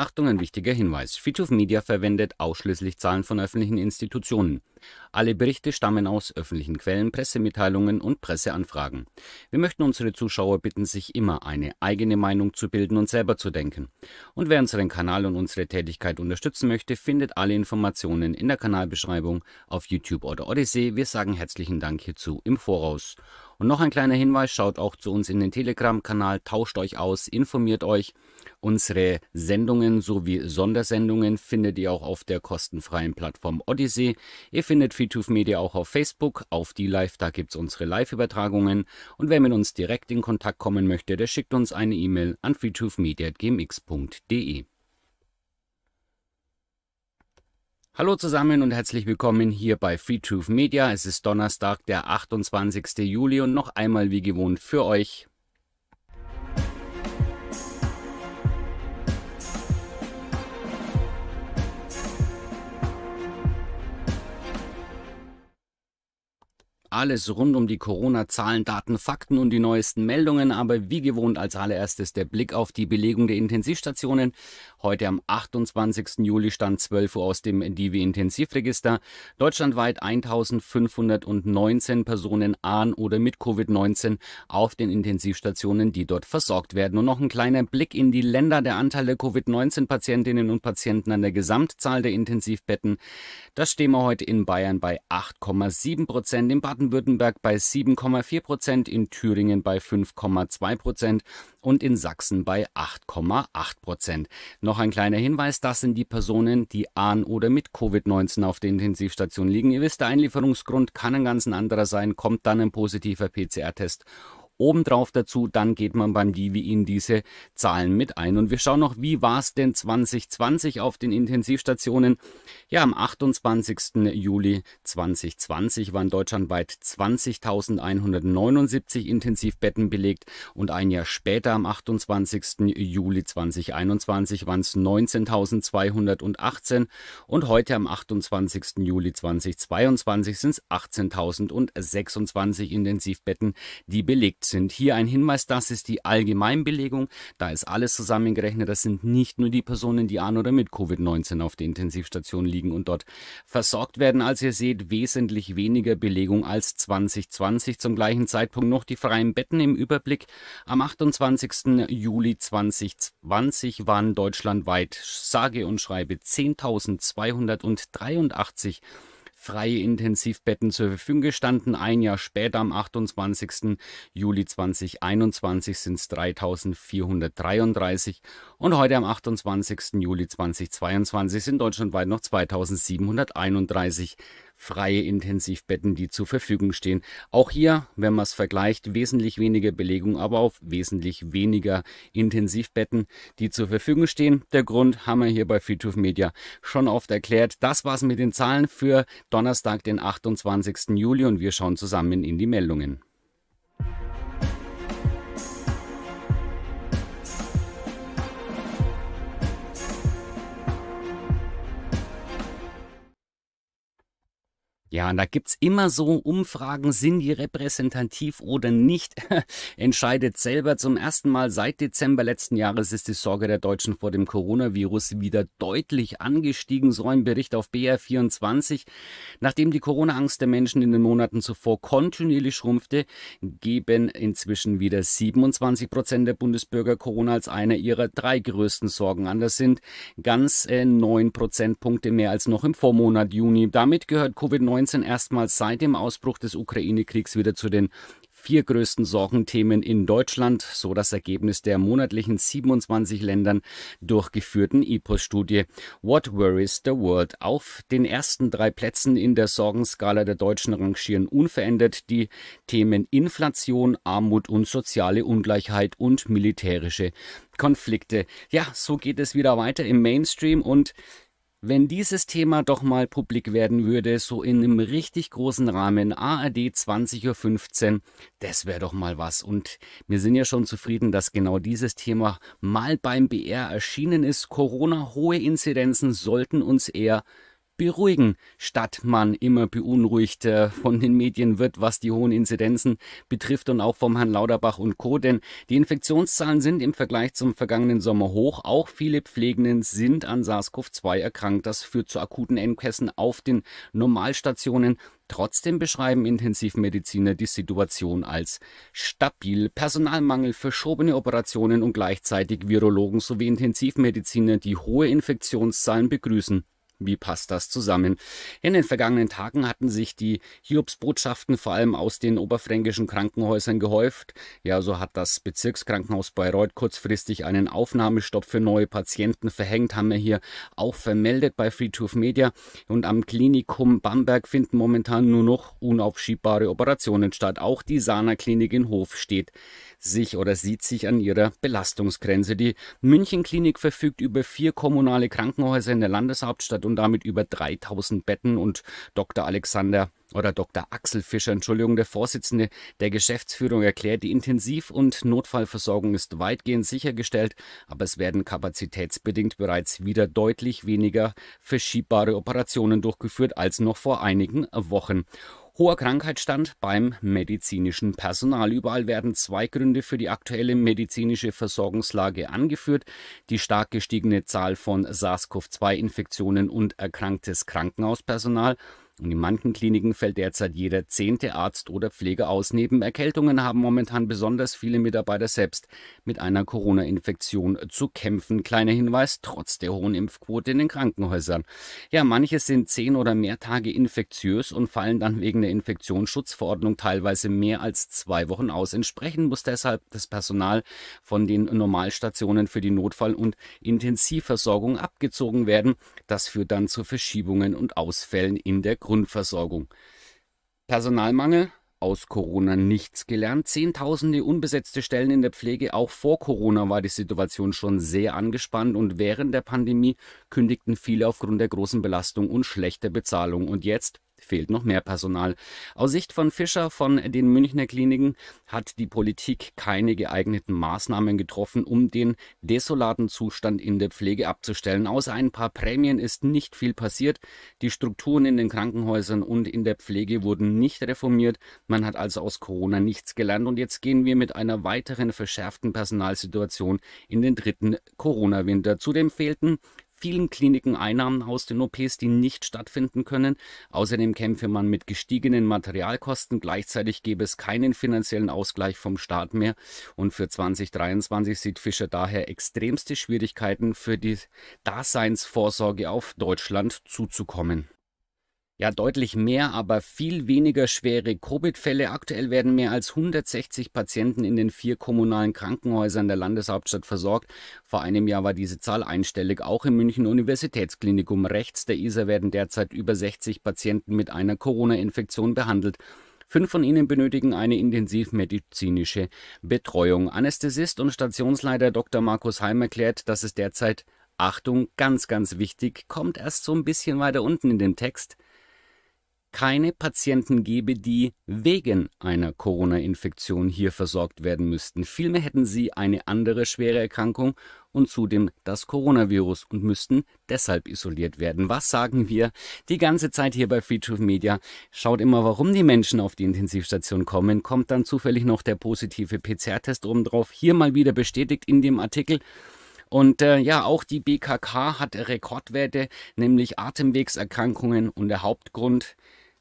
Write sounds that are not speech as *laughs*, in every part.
Achtung, ein wichtiger Hinweis. Feature Media verwendet ausschließlich Zahlen von öffentlichen Institutionen. Alle Berichte stammen aus öffentlichen Quellen, Pressemitteilungen und Presseanfragen. Wir möchten unsere Zuschauer bitten, sich immer eine eigene Meinung zu bilden und selber zu denken. Und wer unseren Kanal und unsere Tätigkeit unterstützen möchte, findet alle Informationen in der Kanalbeschreibung auf YouTube oder Odyssey. Wir sagen herzlichen Dank hierzu im Voraus. Und noch ein kleiner Hinweis, schaut auch zu uns in den Telegram-Kanal, tauscht euch aus, informiert euch. Unsere Sendungen sowie Sondersendungen findet ihr auch auf der kostenfreien Plattform Odyssey. Ihr findet Feedtooth Media auch auf Facebook, auf die Live, da gibt es unsere Live-Übertragungen. Und wer mit uns direkt in Kontakt kommen möchte, der schickt uns eine E-Mail an feedtoothmedia.gmx.de. Hallo zusammen und herzlich willkommen hier bei Free Truth Media. Es ist Donnerstag, der 28. Juli und noch einmal wie gewohnt für euch Alles rund um die Corona-Zahlen, Daten, Fakten und die neuesten Meldungen, aber wie gewohnt als allererstes der Blick auf die Belegung der Intensivstationen. Heute am 28. Juli stand 12 Uhr aus dem divi intensivregister Deutschlandweit 1519 Personen an oder mit Covid-19 auf den Intensivstationen, die dort versorgt werden. Und noch ein kleiner Blick in die Länder der Anteil der Covid-19-Patientinnen und Patienten an der Gesamtzahl der Intensivbetten. Das stehen wir heute in Bayern bei 8,7 Prozent, in Baden Baden-Württemberg bei 7,4 Prozent, in Thüringen bei 5,2 Prozent und in Sachsen bei 8,8 Prozent. Noch ein kleiner Hinweis, das sind die Personen, die an oder mit Covid-19 auf der Intensivstation liegen. Ihr wisst, der Einlieferungsgrund kann ein ganz anderer sein, kommt dann ein positiver PCR-Test obendrauf dazu, dann geht man beim Divi in diese Zahlen mit ein. Und wir schauen noch, wie war es denn 2020 auf den Intensivstationen? Ja, am 28. Juli 2020 waren deutschlandweit 20.179 Intensivbetten belegt und ein Jahr später, am 28. Juli 2021, waren es 19.218 und heute am 28. Juli 2022 sind es 18.026 Intensivbetten, die belegt sind. Hier ein Hinweis, das ist die Allgemeinbelegung. Da ist alles zusammengerechnet. Das sind nicht nur die Personen, die an oder mit Covid-19 auf der Intensivstation liegen liegen und dort versorgt werden. Als ihr seht, wesentlich weniger Belegung als 2020. Zum gleichen Zeitpunkt noch die freien Betten im Überblick. Am 28. Juli 2020 waren deutschlandweit sage und schreibe 10.283 freie Intensivbetten zur Verfügung gestanden. Ein Jahr später, am 28. Juli 2021, sind es 3433 und heute am 28. Juli 2022 sind deutschlandweit noch 2731 freie Intensivbetten, die zur Verfügung stehen. Auch hier, wenn man es vergleicht, wesentlich weniger Belegung, aber auch wesentlich weniger Intensivbetten, die zur Verfügung stehen. Der Grund haben wir hier bei Future Media schon oft erklärt. Das war's mit den Zahlen für Donnerstag, den 28. Juli und wir schauen zusammen in die Meldungen. Ja, und da gibt's immer so Umfragen, sind die repräsentativ oder nicht, *laughs* entscheidet selber. Zum ersten Mal seit Dezember letzten Jahres ist die Sorge der Deutschen vor dem Coronavirus wieder deutlich angestiegen, so ein Bericht auf BR24. Nachdem die Corona-Angst der Menschen in den Monaten zuvor kontinuierlich schrumpfte, geben inzwischen wieder 27 Prozent der Bundesbürger Corona als eine ihrer drei größten Sorgen an. Das sind ganz äh, neun äh, Prozentpunkte mehr als noch im Vormonat Juni. Damit gehört Covid-19 erstmals seit dem Ausbruch des Ukraine-Kriegs wieder zu den vier größten Sorgenthemen in Deutschland, so das Ergebnis der monatlichen 27 Ländern durchgeführten IPOS-Studie What Worries the World. Auf den ersten drei Plätzen in der Sorgenskala der Deutschen rangieren unverändert die Themen Inflation, Armut und soziale Ungleichheit und militärische Konflikte. Ja, so geht es wieder weiter im Mainstream und wenn dieses Thema doch mal publik werden würde, so in einem richtig großen Rahmen, ARD 20.15 Uhr, das wäre doch mal was. Und wir sind ja schon zufrieden, dass genau dieses Thema mal beim BR erschienen ist. Corona, hohe Inzidenzen sollten uns eher beruhigen, statt man immer beunruhigter äh, von den Medien wird, was die hohen Inzidenzen betrifft und auch vom Herrn Lauterbach und Co. Denn die Infektionszahlen sind im Vergleich zum vergangenen Sommer hoch. Auch viele Pflegenden sind an SARS-CoV-2 erkrankt. Das führt zu akuten Engpässen auf den Normalstationen. Trotzdem beschreiben Intensivmediziner die Situation als stabil. Personalmangel, verschobene Operationen und gleichzeitig Virologen sowie Intensivmediziner, die hohe Infektionszahlen begrüßen. Wie passt das zusammen? In den vergangenen Tagen hatten sich die Hiobsbotschaften vor allem aus den oberfränkischen Krankenhäusern gehäuft. Ja, so hat das Bezirkskrankenhaus Bayreuth kurzfristig einen Aufnahmestopp für neue Patienten verhängt, haben wir hier auch vermeldet bei Friedhof Media. Und am Klinikum Bamberg finden momentan nur noch unaufschiebbare Operationen statt. Auch die Sana-Klinik in Hof steht sich oder sieht sich an ihrer Belastungsgrenze. Die München Klinik verfügt über vier kommunale Krankenhäuser in der Landeshauptstadt und damit über 3000 Betten und Dr. Alexander oder Dr. Axel Fischer, Entschuldigung, der Vorsitzende der Geschäftsführung erklärt, die Intensiv- und Notfallversorgung ist weitgehend sichergestellt, aber es werden kapazitätsbedingt bereits wieder deutlich weniger verschiebbare Operationen durchgeführt als noch vor einigen Wochen. Hoher Krankheitsstand beim medizinischen Personal. Überall werden zwei Gründe für die aktuelle medizinische Versorgungslage angeführt. Die stark gestiegene Zahl von SARS-CoV-2-Infektionen und erkranktes Krankenhauspersonal und in manchen Kliniken fällt derzeit jeder zehnte Arzt oder Pfleger aus. Neben Erkältungen haben momentan besonders viele Mitarbeiter selbst mit einer Corona-Infektion zu kämpfen. Kleiner Hinweis, trotz der hohen Impfquote in den Krankenhäusern. Ja, manche sind zehn oder mehr Tage infektiös und fallen dann wegen der Infektionsschutzverordnung teilweise mehr als zwei Wochen aus. Entsprechend muss deshalb das Personal von den Normalstationen für die Notfall- und Intensivversorgung abgezogen werden. Das führt dann zu Verschiebungen und Ausfällen in der Grundversorgung. Personalmangel, aus Corona nichts gelernt. Zehntausende unbesetzte Stellen in der Pflege. Auch vor Corona war die Situation schon sehr angespannt und während der Pandemie kündigten viele aufgrund der großen Belastung und schlechter Bezahlung. Und jetzt fehlt noch mehr Personal. Aus Sicht von Fischer von den Münchner Kliniken hat die Politik keine geeigneten Maßnahmen getroffen, um den desolaten Zustand in der Pflege abzustellen. Außer ein paar Prämien ist nicht viel passiert. Die Strukturen in den Krankenhäusern und in der Pflege wurden nicht reformiert. Man hat also aus Corona nichts gelernt und jetzt gehen wir mit einer weiteren verschärften Personalsituation in den dritten Corona-Winter. Zudem fehlten vielen Kliniken Einnahmen aus den OPs, die nicht stattfinden können. Außerdem kämpfe man mit gestiegenen Materialkosten. Gleichzeitig gäbe es keinen finanziellen Ausgleich vom Staat mehr. Und für 2023 sieht Fischer daher extremste Schwierigkeiten für die Daseinsvorsorge auf Deutschland zuzukommen ja deutlich mehr, aber viel weniger schwere Covid-Fälle. Aktuell werden mehr als 160 Patienten in den vier kommunalen Krankenhäusern der Landeshauptstadt versorgt. Vor einem Jahr war diese Zahl einstellig. Auch im München Universitätsklinikum rechts der Isar werden derzeit über 60 Patienten mit einer Corona-Infektion behandelt. Fünf von ihnen benötigen eine intensivmedizinische Betreuung. Anästhesist und Stationsleiter Dr. Markus Heim erklärt, dass es derzeit Achtung, ganz, ganz wichtig, kommt erst so ein bisschen weiter unten in dem Text keine Patienten gebe, die wegen einer Corona-Infektion hier versorgt werden müssten. Vielmehr hätten sie eine andere schwere Erkrankung und zudem das Coronavirus und müssten deshalb isoliert werden. Was sagen wir die ganze Zeit hier bei Feature Media? Schaut immer, warum die Menschen auf die Intensivstation kommen. Kommt dann zufällig noch der positive PCR-Test oben drauf. Hier mal wieder bestätigt in dem Artikel. Und äh, ja, auch die BKK hat Rekordwerte, nämlich Atemwegserkrankungen. Und der Hauptgrund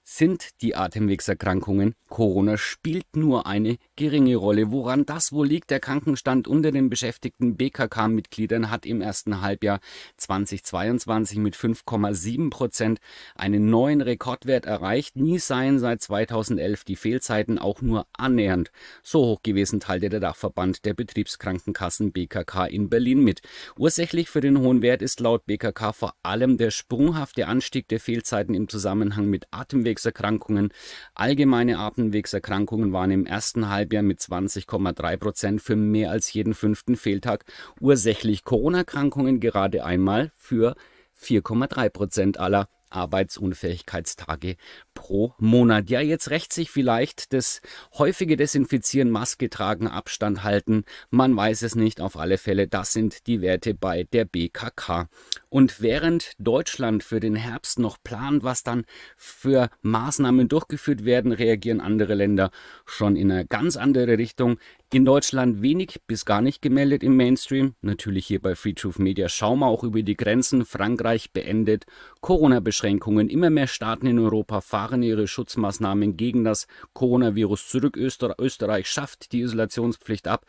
sind die Atemwegserkrankungen. Corona spielt nur eine geringe Rolle. Woran das wohl liegt, der Krankenstand unter den beschäftigten BKK-Mitgliedern hat im ersten Halbjahr 2022 mit 5,7 Prozent einen neuen Rekordwert erreicht. Nie seien seit 2011 die Fehlzeiten auch nur annähernd so hoch gewesen, teilte der Dachverband der Betriebskrankenkassen BKK in Berlin mit. Ursächlich für den hohen Wert ist laut BKK vor allem der sprunghafte Anstieg der Fehlzeiten im Zusammenhang mit Atemwegserkrankungen Atemwegserkrankungen. Allgemeine Atemwegserkrankungen waren im ersten Halbjahr mit 20,3 Prozent für mehr als jeden fünften Fehltag ursächlich. corona krankungen gerade einmal für 4,3 Prozent aller Arbeitsunfähigkeitstage pro Monat. Ja, jetzt rächt sich vielleicht das häufige Desinfizieren, Maske tragen, Abstand halten. Man weiß es nicht. Auf alle Fälle, das sind die Werte bei der BKK. Und während Deutschland für den Herbst noch plant, was dann für Maßnahmen durchgeführt werden, reagieren andere Länder schon in eine ganz andere Richtung. In Deutschland wenig bis gar nicht gemeldet im Mainstream. Natürlich hier bei Free Truth Media schauen wir auch über die Grenzen. Frankreich beendet Corona-Beschränkungen. Immer mehr Staaten in Europa fahren ihre Schutzmaßnahmen gegen das Coronavirus zurück. Öster Österreich schafft die Isolationspflicht ab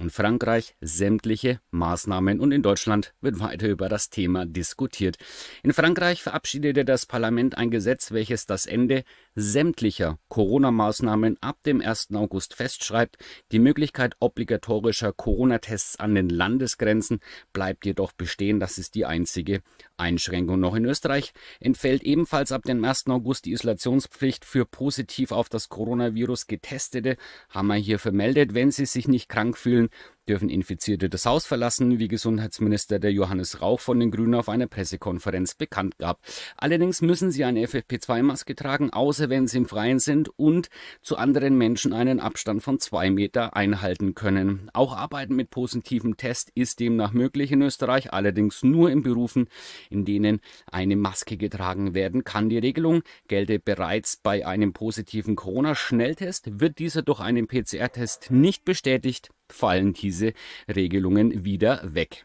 und Frankreich sämtliche Maßnahmen und in Deutschland wird weiter über das Thema diskutiert. In Frankreich verabschiedete das Parlament ein Gesetz, welches das Ende sämtlicher Corona-Maßnahmen ab dem 1. August festschreibt. Die Möglichkeit obligatorischer Corona-Tests an den Landesgrenzen bleibt jedoch bestehen. Das ist die einzige Einschränkung noch in Österreich. Entfällt ebenfalls ab dem 1. August die Isolationspflicht für positiv auf das Coronavirus Getestete. Haben wir hier vermeldet. Wenn Sie sich nicht krank fühlen, dürfen Infizierte das Haus verlassen, wie Gesundheitsminister der Johannes Rauch von den Grünen auf einer Pressekonferenz bekannt gab. Allerdings müssen sie eine FFP2-Maske tragen, außer wenn sie im Freien sind und zu anderen Menschen einen Abstand von zwei Meter einhalten können. Auch Arbeiten mit positivem Test ist demnach möglich in Österreich, allerdings nur in Berufen, in denen eine Maske getragen werden kann. Die Regelung gelte bereits bei einem positiven Corona-Schnelltest, wird dieser durch einen PCR-Test nicht bestätigt, fallen diese Regelungen wieder weg.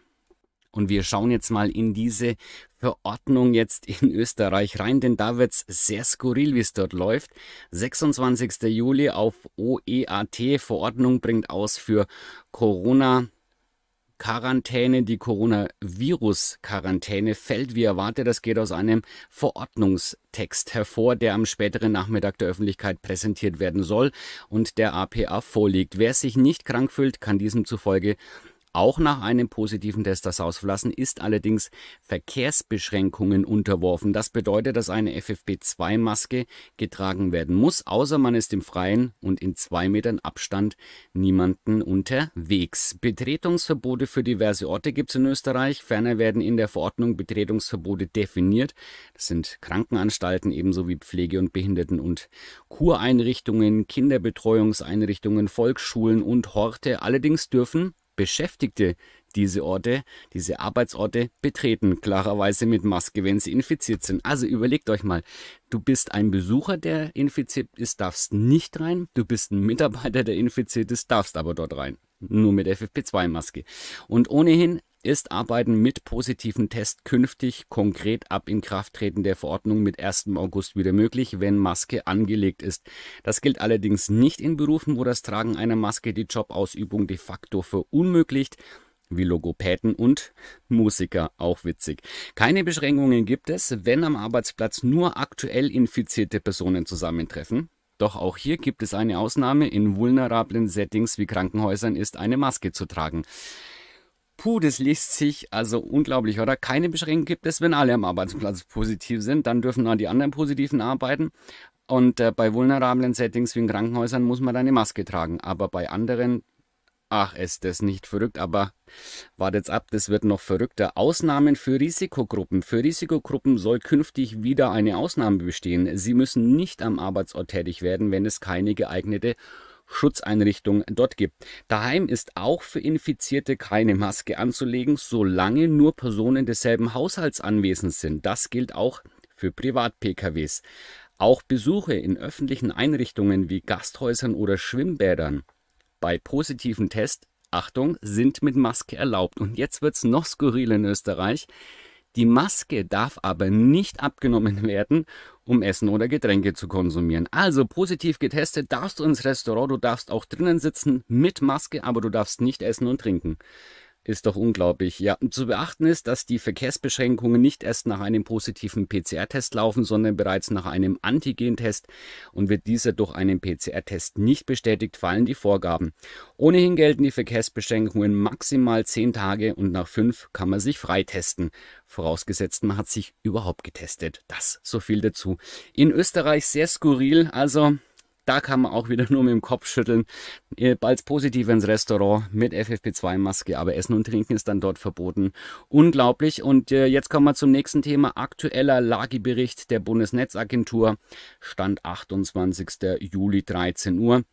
Und wir schauen jetzt mal in diese Verordnung jetzt in Österreich rein, denn da wird es sehr skurril, wie es dort läuft. 26. Juli auf OEAT, Verordnung bringt aus für Corona Quarantäne, die Coronavirus-Quarantäne fällt wie erwartet. Das geht aus einem Verordnungstext hervor, der am späteren Nachmittag der Öffentlichkeit präsentiert werden soll und der APA vorliegt. Wer sich nicht krank fühlt, kann diesem zufolge auch nach einem positiven Test das Haus verlassen, ist allerdings Verkehrsbeschränkungen unterworfen. Das bedeutet, dass eine FFP2-Maske getragen werden muss, außer man ist im Freien und in zwei Metern Abstand niemanden unterwegs. Betretungsverbote für diverse Orte gibt es in Österreich. Ferner werden in der Verordnung Betretungsverbote definiert. Das sind Krankenanstalten ebenso wie Pflege- und Behinderten- und Kureinrichtungen, Kinderbetreuungseinrichtungen, Volksschulen und Horte. Allerdings dürfen Beschäftigte diese Orte, diese Arbeitsorte betreten. Klarerweise mit Maske, wenn sie infiziert sind. Also überlegt euch mal, du bist ein Besucher, der infiziert ist, darfst nicht rein. Du bist ein Mitarbeiter, der infiziert ist, darfst aber dort rein. Nur mit FFP2-Maske. Und ohnehin ist, arbeiten mit positiven Test künftig konkret ab Inkrafttreten der Verordnung mit 1. August wieder möglich, wenn Maske angelegt ist. Das gilt allerdings nicht in Berufen, wo das Tragen einer Maske die Jobausübung de facto verunmöglicht wie Logopäten und Musiker, auch witzig. Keine Beschränkungen gibt es, wenn am Arbeitsplatz nur aktuell infizierte Personen zusammentreffen. Doch auch hier gibt es eine Ausnahme. In vulnerablen Settings wie Krankenhäusern ist eine Maske zu tragen. Puh, das liest sich also unglaublich, oder? Keine Beschränkung gibt es, wenn alle am Arbeitsplatz positiv sind, dann dürfen nur die anderen Positiven arbeiten. Und äh, bei vulnerablen Settings wie in Krankenhäusern muss man eine Maske tragen, aber bei anderen, ach, ist das nicht verrückt, aber wartet's ab, das wird noch verrückter. Ausnahmen für Risikogruppen. Für Risikogruppen soll künftig wieder eine Ausnahme bestehen. Sie müssen nicht am Arbeitsort tätig werden, wenn es keine geeignete Schutzeinrichtung dort gibt. Daheim ist auch für Infizierte keine Maske anzulegen, solange nur Personen desselben Haushalts anwesend sind. Das gilt auch für Privat-PKWs. Auch Besuche in öffentlichen Einrichtungen wie Gasthäusern oder Schwimmbädern bei positiven Test, Achtung, sind mit Maske erlaubt. Und jetzt wird es noch skurril in Österreich. Die Maske darf aber nicht abgenommen werden, um Essen oder Getränke zu konsumieren. Also positiv getestet, darfst du ins Restaurant, du darfst auch drinnen sitzen mit Maske, aber du darfst nicht essen und trinken. Ist doch unglaublich. Ja, und zu beachten ist, dass die Verkehrsbeschränkungen nicht erst nach einem positiven PCR-Test laufen, sondern bereits nach einem Antigen-Test. Und wird dieser durch einen PCR-Test nicht bestätigt, fallen die Vorgaben. Ohnehin gelten die Verkehrsbeschränkungen maximal zehn Tage und nach fünf kann man sich freitesten. Vorausgesetzt, man hat sich überhaupt getestet. Das so viel dazu. In Österreich sehr skurril, also da kann man auch wieder *laughs* nur mit dem Kopf schütteln. Äh, Bald positiv ins Restaurant mit FFP2-Maske, aber Essen und Trinken ist dann dort verboten. Unglaublich. Und äh, jetzt kommen wir zum nächsten Thema. Aktueller Lagebericht der Bundesnetzagentur. Stand 28. Juli 13 Uhr.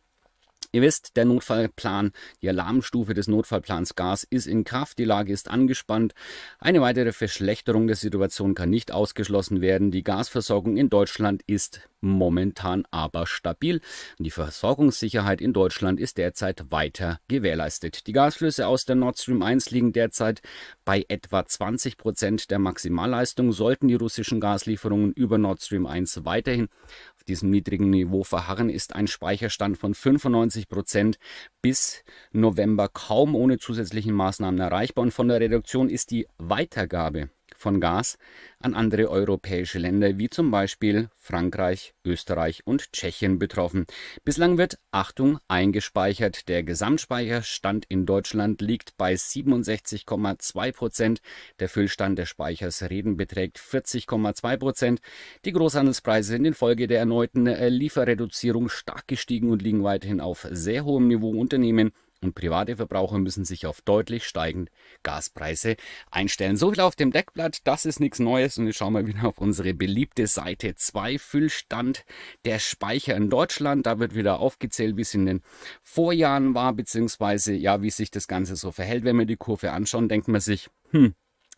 Ihr wisst, der Notfallplan, die Alarmstufe des Notfallplans Gas ist in Kraft, die Lage ist angespannt. Eine weitere Verschlechterung der Situation kann nicht ausgeschlossen werden. Die Gasversorgung in Deutschland ist momentan aber stabil. Die Versorgungssicherheit in Deutschland ist derzeit weiter gewährleistet. Die Gasflüsse aus der Nord Stream 1 liegen derzeit bei etwa 20 Prozent der Maximalleistung. Sollten die russischen Gaslieferungen über Nord Stream 1 weiterhin auf diesem niedrigen Niveau verharren, ist ein Speicherstand von 95 Prozent bis November kaum ohne zusätzlichen Maßnahmen erreichbar. Und von der Reduktion ist die Weitergabe von Gas an andere europäische Länder wie zum Beispiel Frankreich, Österreich und Tschechien betroffen. Bislang wird, Achtung, eingespeichert. Der Gesamtspeicherstand in Deutschland liegt bei 67,2 Prozent. Der Füllstand des Speichers Reden beträgt 40,2 Prozent. Die Großhandelspreise sind infolge der erneuten äh, Lieferreduzierung stark gestiegen und liegen weiterhin auf sehr hohem Niveau. Unternehmen und private Verbraucher müssen sich auf deutlich steigende Gaspreise einstellen. So viel auf dem Deckblatt, das ist nichts Neues und jetzt schauen wir wieder auf unsere beliebte Seite 2, Füllstand der Speicher in Deutschland. Da wird wieder aufgezählt, wie es in den Vorjahren war, beziehungsweise ja, wie sich das Ganze so verhält. Wenn wir die Kurve anschauen, denkt man sich, hm,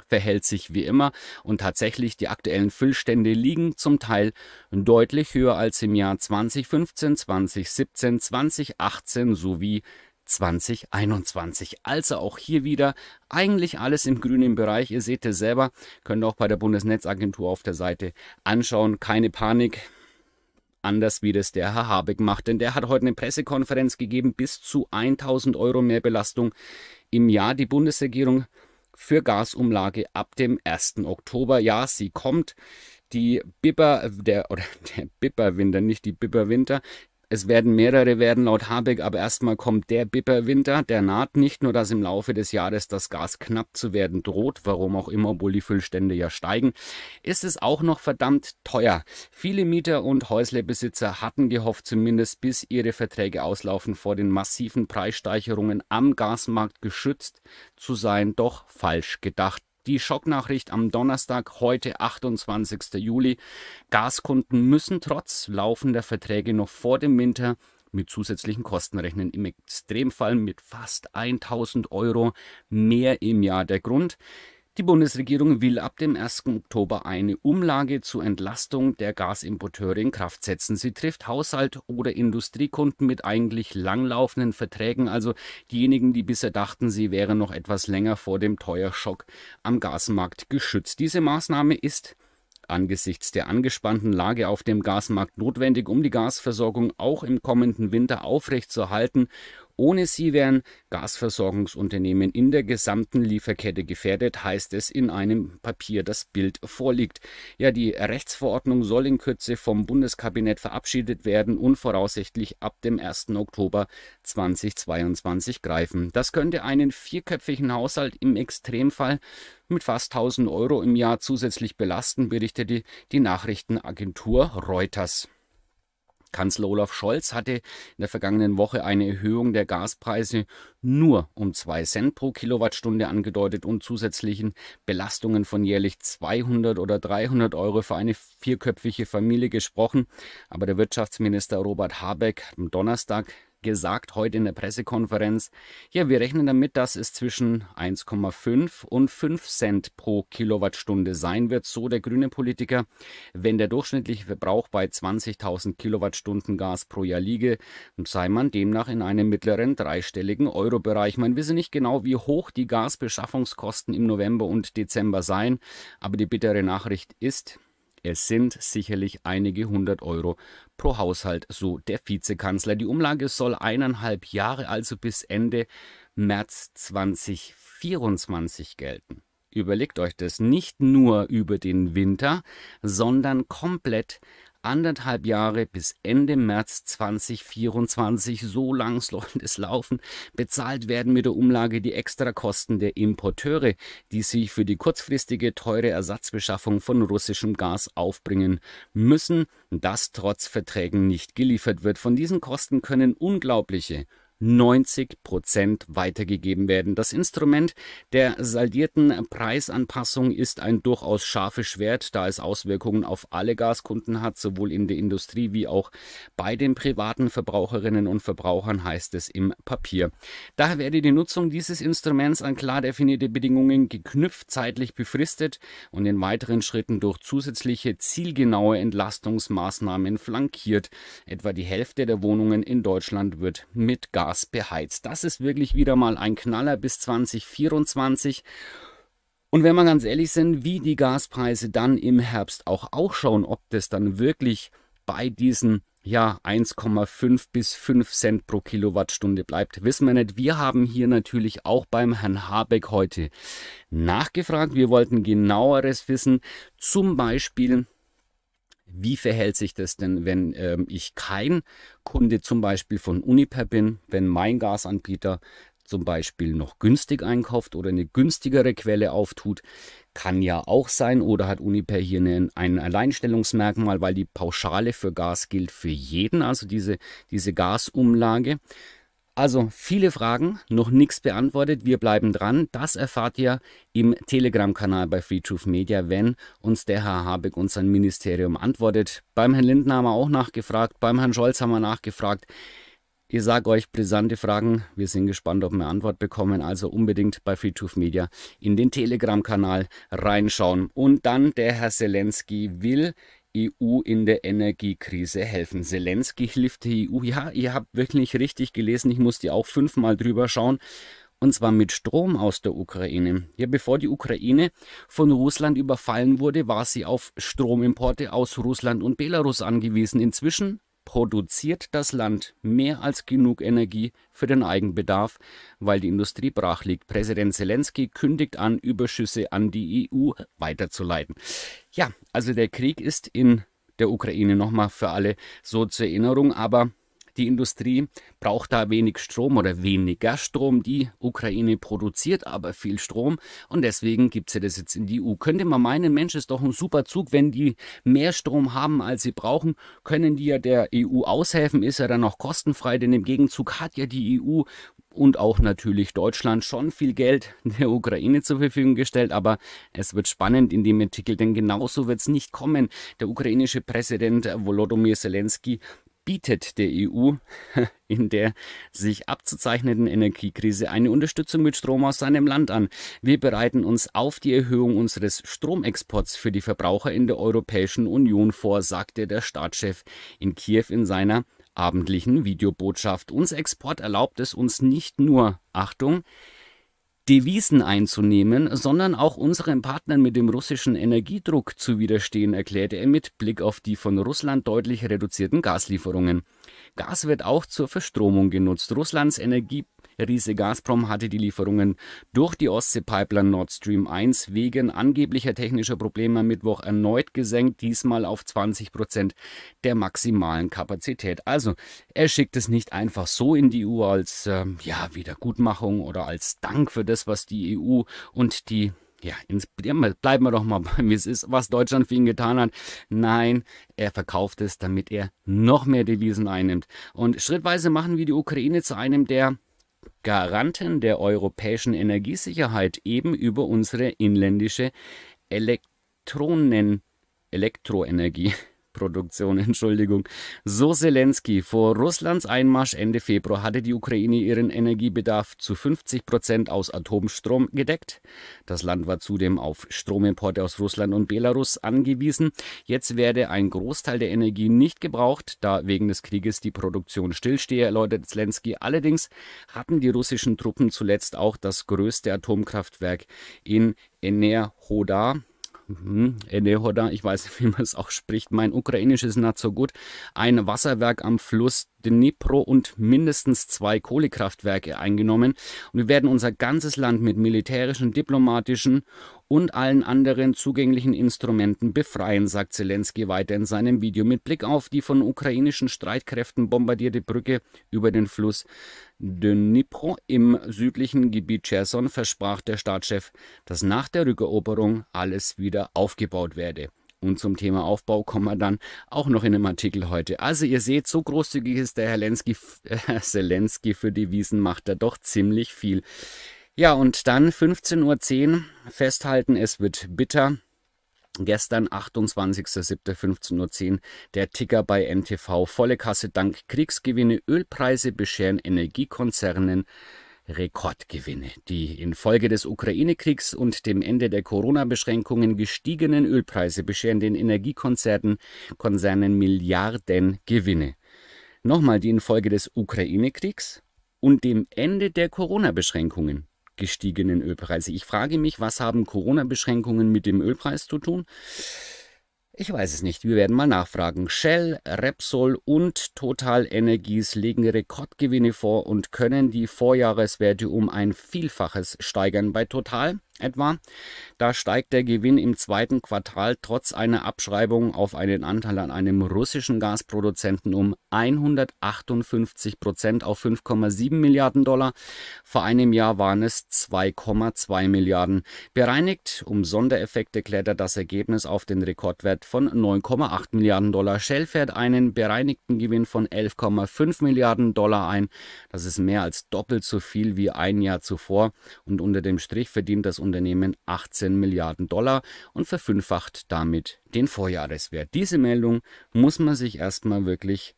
verhält sich wie immer und tatsächlich die aktuellen Füllstände liegen zum Teil deutlich höher als im Jahr 2015, 2017, 2018 sowie 2019. 2021. Also auch hier wieder eigentlich alles im grünen Bereich. Ihr seht es selber, könnt ihr auch bei der Bundesnetzagentur auf der Seite anschauen. Keine Panik. Anders wie das der Herr Habeck macht, denn der hat heute eine Pressekonferenz gegeben, bis zu 1000 Euro mehr Belastung im Jahr. Die Bundesregierung für Gasumlage ab dem 1. Oktober. Ja, sie kommt. Die Bipper, der, oder *laughs* der Bipperwinter, nicht die Bipperwinter, es werden mehrere werden laut Habeck, aber erstmal kommt der Bipperwinter, der naht nicht nur, dass im Laufe des Jahres das Gas knapp zu werden droht, warum auch immer, obwohl die Füllstände ja steigen, ist es auch noch verdammt teuer. Viele Mieter und Häuslebesitzer hatten gehofft, zumindest bis ihre Verträge auslaufen, vor den massiven Preissteicherungen am Gasmarkt geschützt zu sein, doch falsch gedacht. Die Schocknachricht am Donnerstag, heute 28. Juli. Gaskunden müssen trotz laufender Verträge noch vor dem Winter mit zusätzlichen Kosten rechnen. Im Extremfall mit fast 1000 Euro mehr im Jahr. Der Grund, die Bundesregierung will ab dem 1. Oktober eine Umlage zur Entlastung der Gasimporteure in Kraft setzen. Sie trifft Haushalt- oder Industriekunden mit eigentlich langlaufenden Verträgen, also diejenigen, die bisher dachten, sie wären noch etwas länger vor dem Teuerschock am Gasmarkt geschützt. Diese Maßnahme ist angesichts der angespannten Lage auf dem Gasmarkt notwendig, um die Gasversorgung auch im kommenden Winter aufrechtzuerhalten ohne sie wären Gasversorgungsunternehmen in der gesamten Lieferkette gefährdet, heißt es in einem Papier, das Bild vorliegt. Ja, die Rechtsverordnung soll in Kürze vom Bundeskabinett verabschiedet werden und voraussichtlich ab dem 1. Oktober 2022 greifen. Das könnte einen vierköpfigen Haushalt im Extremfall mit fast 1000 Euro im Jahr zusätzlich belasten, berichtete die Nachrichtenagentur Reuters. Kanzler Olaf Scholz hatte in der vergangenen Woche eine Erhöhung der Gaspreise nur um 2 Cent pro Kilowattstunde angedeutet und zusätzlichen Belastungen von jährlich 200 oder 300 Euro für eine vierköpfige Familie gesprochen. Aber der Wirtschaftsminister Robert Habeck hat am Donnerstag gesagt heute in der Pressekonferenz, ja, wir rechnen damit, dass es zwischen 1,5 und 5 Cent pro Kilowattstunde sein wird, so der grüne Politiker. Wenn der durchschnittliche Verbrauch bei 20.000 Kilowattstunden Gas pro Jahr liege, sei man demnach in einem mittleren dreistelligen Euro-Bereich. Man wisse nicht genau, wie hoch die Gasbeschaffungskosten im November und Dezember seien, aber die bittere Nachricht ist, es sind sicherlich einige hundert Euro pro Haushalt, so der Vizekanzler. Die Umlage soll eineinhalb Jahre, also bis Ende März 2024 gelten. Überlegt euch das nicht nur über den Winter, sondern komplett anderthalb Jahre bis Ende März 2024, so lang soll das laufen, bezahlt werden mit der Umlage die Extrakosten der Importeure, die sich für die kurzfristige teure Ersatzbeschaffung von russischem Gas aufbringen müssen, das trotz Verträgen nicht geliefert wird. Von diesen Kosten können unglaubliche 90 Prozent weitergegeben werden. Das Instrument der saldierten Preisanpassung ist ein durchaus scharfes Schwert, da es Auswirkungen auf alle Gaskunden hat, sowohl in der Industrie wie auch bei den privaten Verbraucherinnen und Verbrauchern, heißt es im Papier. Daher werde die Nutzung dieses Instruments an klar definierte Bedingungen geknüpft, zeitlich befristet und in weiteren Schritten durch zusätzliche zielgenaue Entlastungsmaßnahmen flankiert. Etwa die Hälfte der Wohnungen in Deutschland wird mit Gas Gas beheizt. Das ist wirklich wieder mal ein Knaller bis 2024. Und wenn wir ganz ehrlich sind, wie die Gaspreise dann im Herbst auch ausschauen, ob das dann wirklich bei diesen ja, 1,5 bis 5 Cent pro Kilowattstunde bleibt, wissen wir nicht. Wir haben hier natürlich auch beim Herrn Habeck heute nachgefragt. Wir wollten genaueres wissen, zum Beispiel wie verhält sich das denn, wenn ähm, ich kein Kunde zum Beispiel von Uniper bin, wenn mein Gasanbieter zum Beispiel noch günstig einkauft oder eine günstigere Quelle auftut, kann ja auch sein. Oder hat Uniper hier einen, ein Alleinstellungsmerkmal, weil die Pauschale für Gas gilt für jeden, also diese, diese Gasumlage. Also viele Fragen, noch nichts beantwortet. Wir bleiben dran. Das erfahrt ihr im Telegram-Kanal bei FreeTruth Media, wenn uns der Herr Habeck und sein Ministerium antwortet. Beim Herrn Lindner haben wir auch nachgefragt, beim Herrn Scholz haben wir nachgefragt. Ich sage euch brisante Fragen. Wir sind gespannt, ob wir Antwort bekommen. Also unbedingt bei FreeTooth Media in den Telegram-Kanal reinschauen. Und dann der Herr Zelensky will EU in der Energiekrise helfen. Zelensky hilft die EU. Ja, ihr habt wirklich richtig gelesen. Ich musste auch fünfmal drüber schauen. Und zwar mit Strom aus der Ukraine. Ja, bevor die Ukraine von Russland überfallen wurde, war sie auf Stromimporte aus Russland und Belarus angewiesen. Inzwischen produziert das Land mehr als genug Energie für den Eigenbedarf, weil die Industrie brach liegt. Präsident Zelensky kündigt an, Überschüsse an die EU weiterzuleiten. Ja, also der Krieg ist in der Ukraine nochmal für alle so zur Erinnerung, aber die Industrie braucht da wenig Strom oder weniger Strom. Die Ukraine produziert aber viel Strom und deswegen gibt sie das jetzt in die EU. Könnte man meinen, Mensch, ist doch ein super Zug, wenn die mehr Strom haben, als sie brauchen, können die ja der EU aushelfen, ist ja dann auch kostenfrei, denn im Gegenzug hat ja die EU und auch natürlich Deutschland schon viel Geld der Ukraine zur Verfügung gestellt. Aber es wird spannend in dem Artikel, denn genauso wird es nicht kommen. Der ukrainische Präsident Volodymyr Zelensky bietet der EU *laughs* in der sich abzuzeichnenden Energiekrise eine Unterstützung mit Strom aus seinem Land an. Wir bereiten uns auf die Erhöhung unseres Stromexports für die Verbraucher in der Europäischen Union vor, sagte der Staatschef in Kiew in seiner abendlichen Videobotschaft. Unser Export erlaubt es uns nicht nur, Achtung, Devisen einzunehmen, sondern auch unseren Partnern mit dem russischen Energiedruck zu widerstehen, erklärte er mit Blick auf die von Russland deutlich reduzierten Gaslieferungen. Gas wird auch zur Verstromung genutzt. Russlands Energie Riese Gazprom hatte die Lieferungen durch die Ostsee-Pipeline Nord Stream 1 wegen angeblicher technischer Probleme am Mittwoch erneut gesenkt, diesmal auf 20 Prozent der maximalen Kapazität. Also, er schickt es nicht einfach so in die EU als äh, ja, Wiedergutmachung oder als Dank für das, was die EU und die ja, ins, bleiben wir doch mal bei mir, es ist, was Deutschland für ihn getan hat. Nein, er verkauft es, damit er noch mehr Devisen einnimmt. Und schrittweise machen wir die Ukraine zu einem der Garanten der europäischen Energiesicherheit eben über unsere inländische Elektronen, Elektroenergie. Produktion, *laughs* Entschuldigung. So Zelensky, vor Russlands Einmarsch Ende Februar hatte die Ukraine ihren Energiebedarf zu 50 Prozent aus Atomstrom gedeckt. Das Land war zudem auf Stromimporte aus Russland und Belarus angewiesen. Jetzt werde ein Großteil der Energie nicht gebraucht, da wegen des Krieges die Produktion stillstehe, erläutert Zelensky. Allerdings hatten die russischen Truppen zuletzt auch das größte Atomkraftwerk in Enerhoda Mhm. Enehoda, ich weiß nicht, wie man es auch spricht. Mein Ukrainisch ist nicht so gut. Ein Wasserwerk am Fluss Dnipro und mindestens zwei Kohlekraftwerke eingenommen. Und wir werden unser ganzes Land mit militärischen, diplomatischen und allen anderen zugänglichen Instrumenten befreien, sagt Zelensky weiter in seinem Video mit Blick auf die von ukrainischen Streitkräften bombardierte Brücke über den Fluss Dnipro im südlichen Gebiet Cherson versprach der Staatschef, dass nach der Rückeroberung alles wieder aufgebaut werde. Und zum Thema Aufbau kommen wir dann auch noch in einem Artikel heute. Also ihr seht, so großzügig ist der Herr Lenski, äh, *laughs* Zelensky für die Wiesen, macht er doch ziemlich viel. Ja, und dann 15.10 Uhr. Festhalten, es wird bitter. Gestern, 28.07.15.10 Uhr, der Ticker bei NTV. Volle Kasse dank Kriegsgewinne. Ölpreise bescheren Energiekonzernen Rekordgewinne. Die infolge des Ukraine-Kriegs und dem Ende der Corona-Beschränkungen gestiegenen Ölpreise bescheren den Energiekonzernen Konzernen Milliarden Gewinne. Nochmal die infolge des Ukraine-Kriegs und dem Ende der Corona-Beschränkungen gestiegenen Ölpreise. Ich frage mich, was haben Corona-Beschränkungen mit dem Ölpreis zu tun? Ich weiß es nicht. Wir werden mal nachfragen. Shell, Repsol und Total Energies legen Rekordgewinne vor und können die Vorjahreswerte um ein Vielfaches steigern. Bei Total etwa. Da steigt der Gewinn im zweiten Quartal trotz einer Abschreibung auf einen Anteil an einem russischen Gasproduzenten um 158 Prozent auf 5,7 Milliarden Dollar. Vor einem Jahr waren es 2,2 Milliarden. Bereinigt um Sondereffekte klettert das Ergebnis auf den Rekordwert von 9,8 Milliarden Dollar. Shell fährt einen bereinigten Gewinn von 11,5 Milliarden Dollar ein. Das ist mehr als doppelt so viel wie ein Jahr zuvor und unter dem Strich verdient das Unternehmen 18 Milliarden Dollar und verfünffacht damit den Vorjahreswert. Diese Meldung muss man sich erstmal wirklich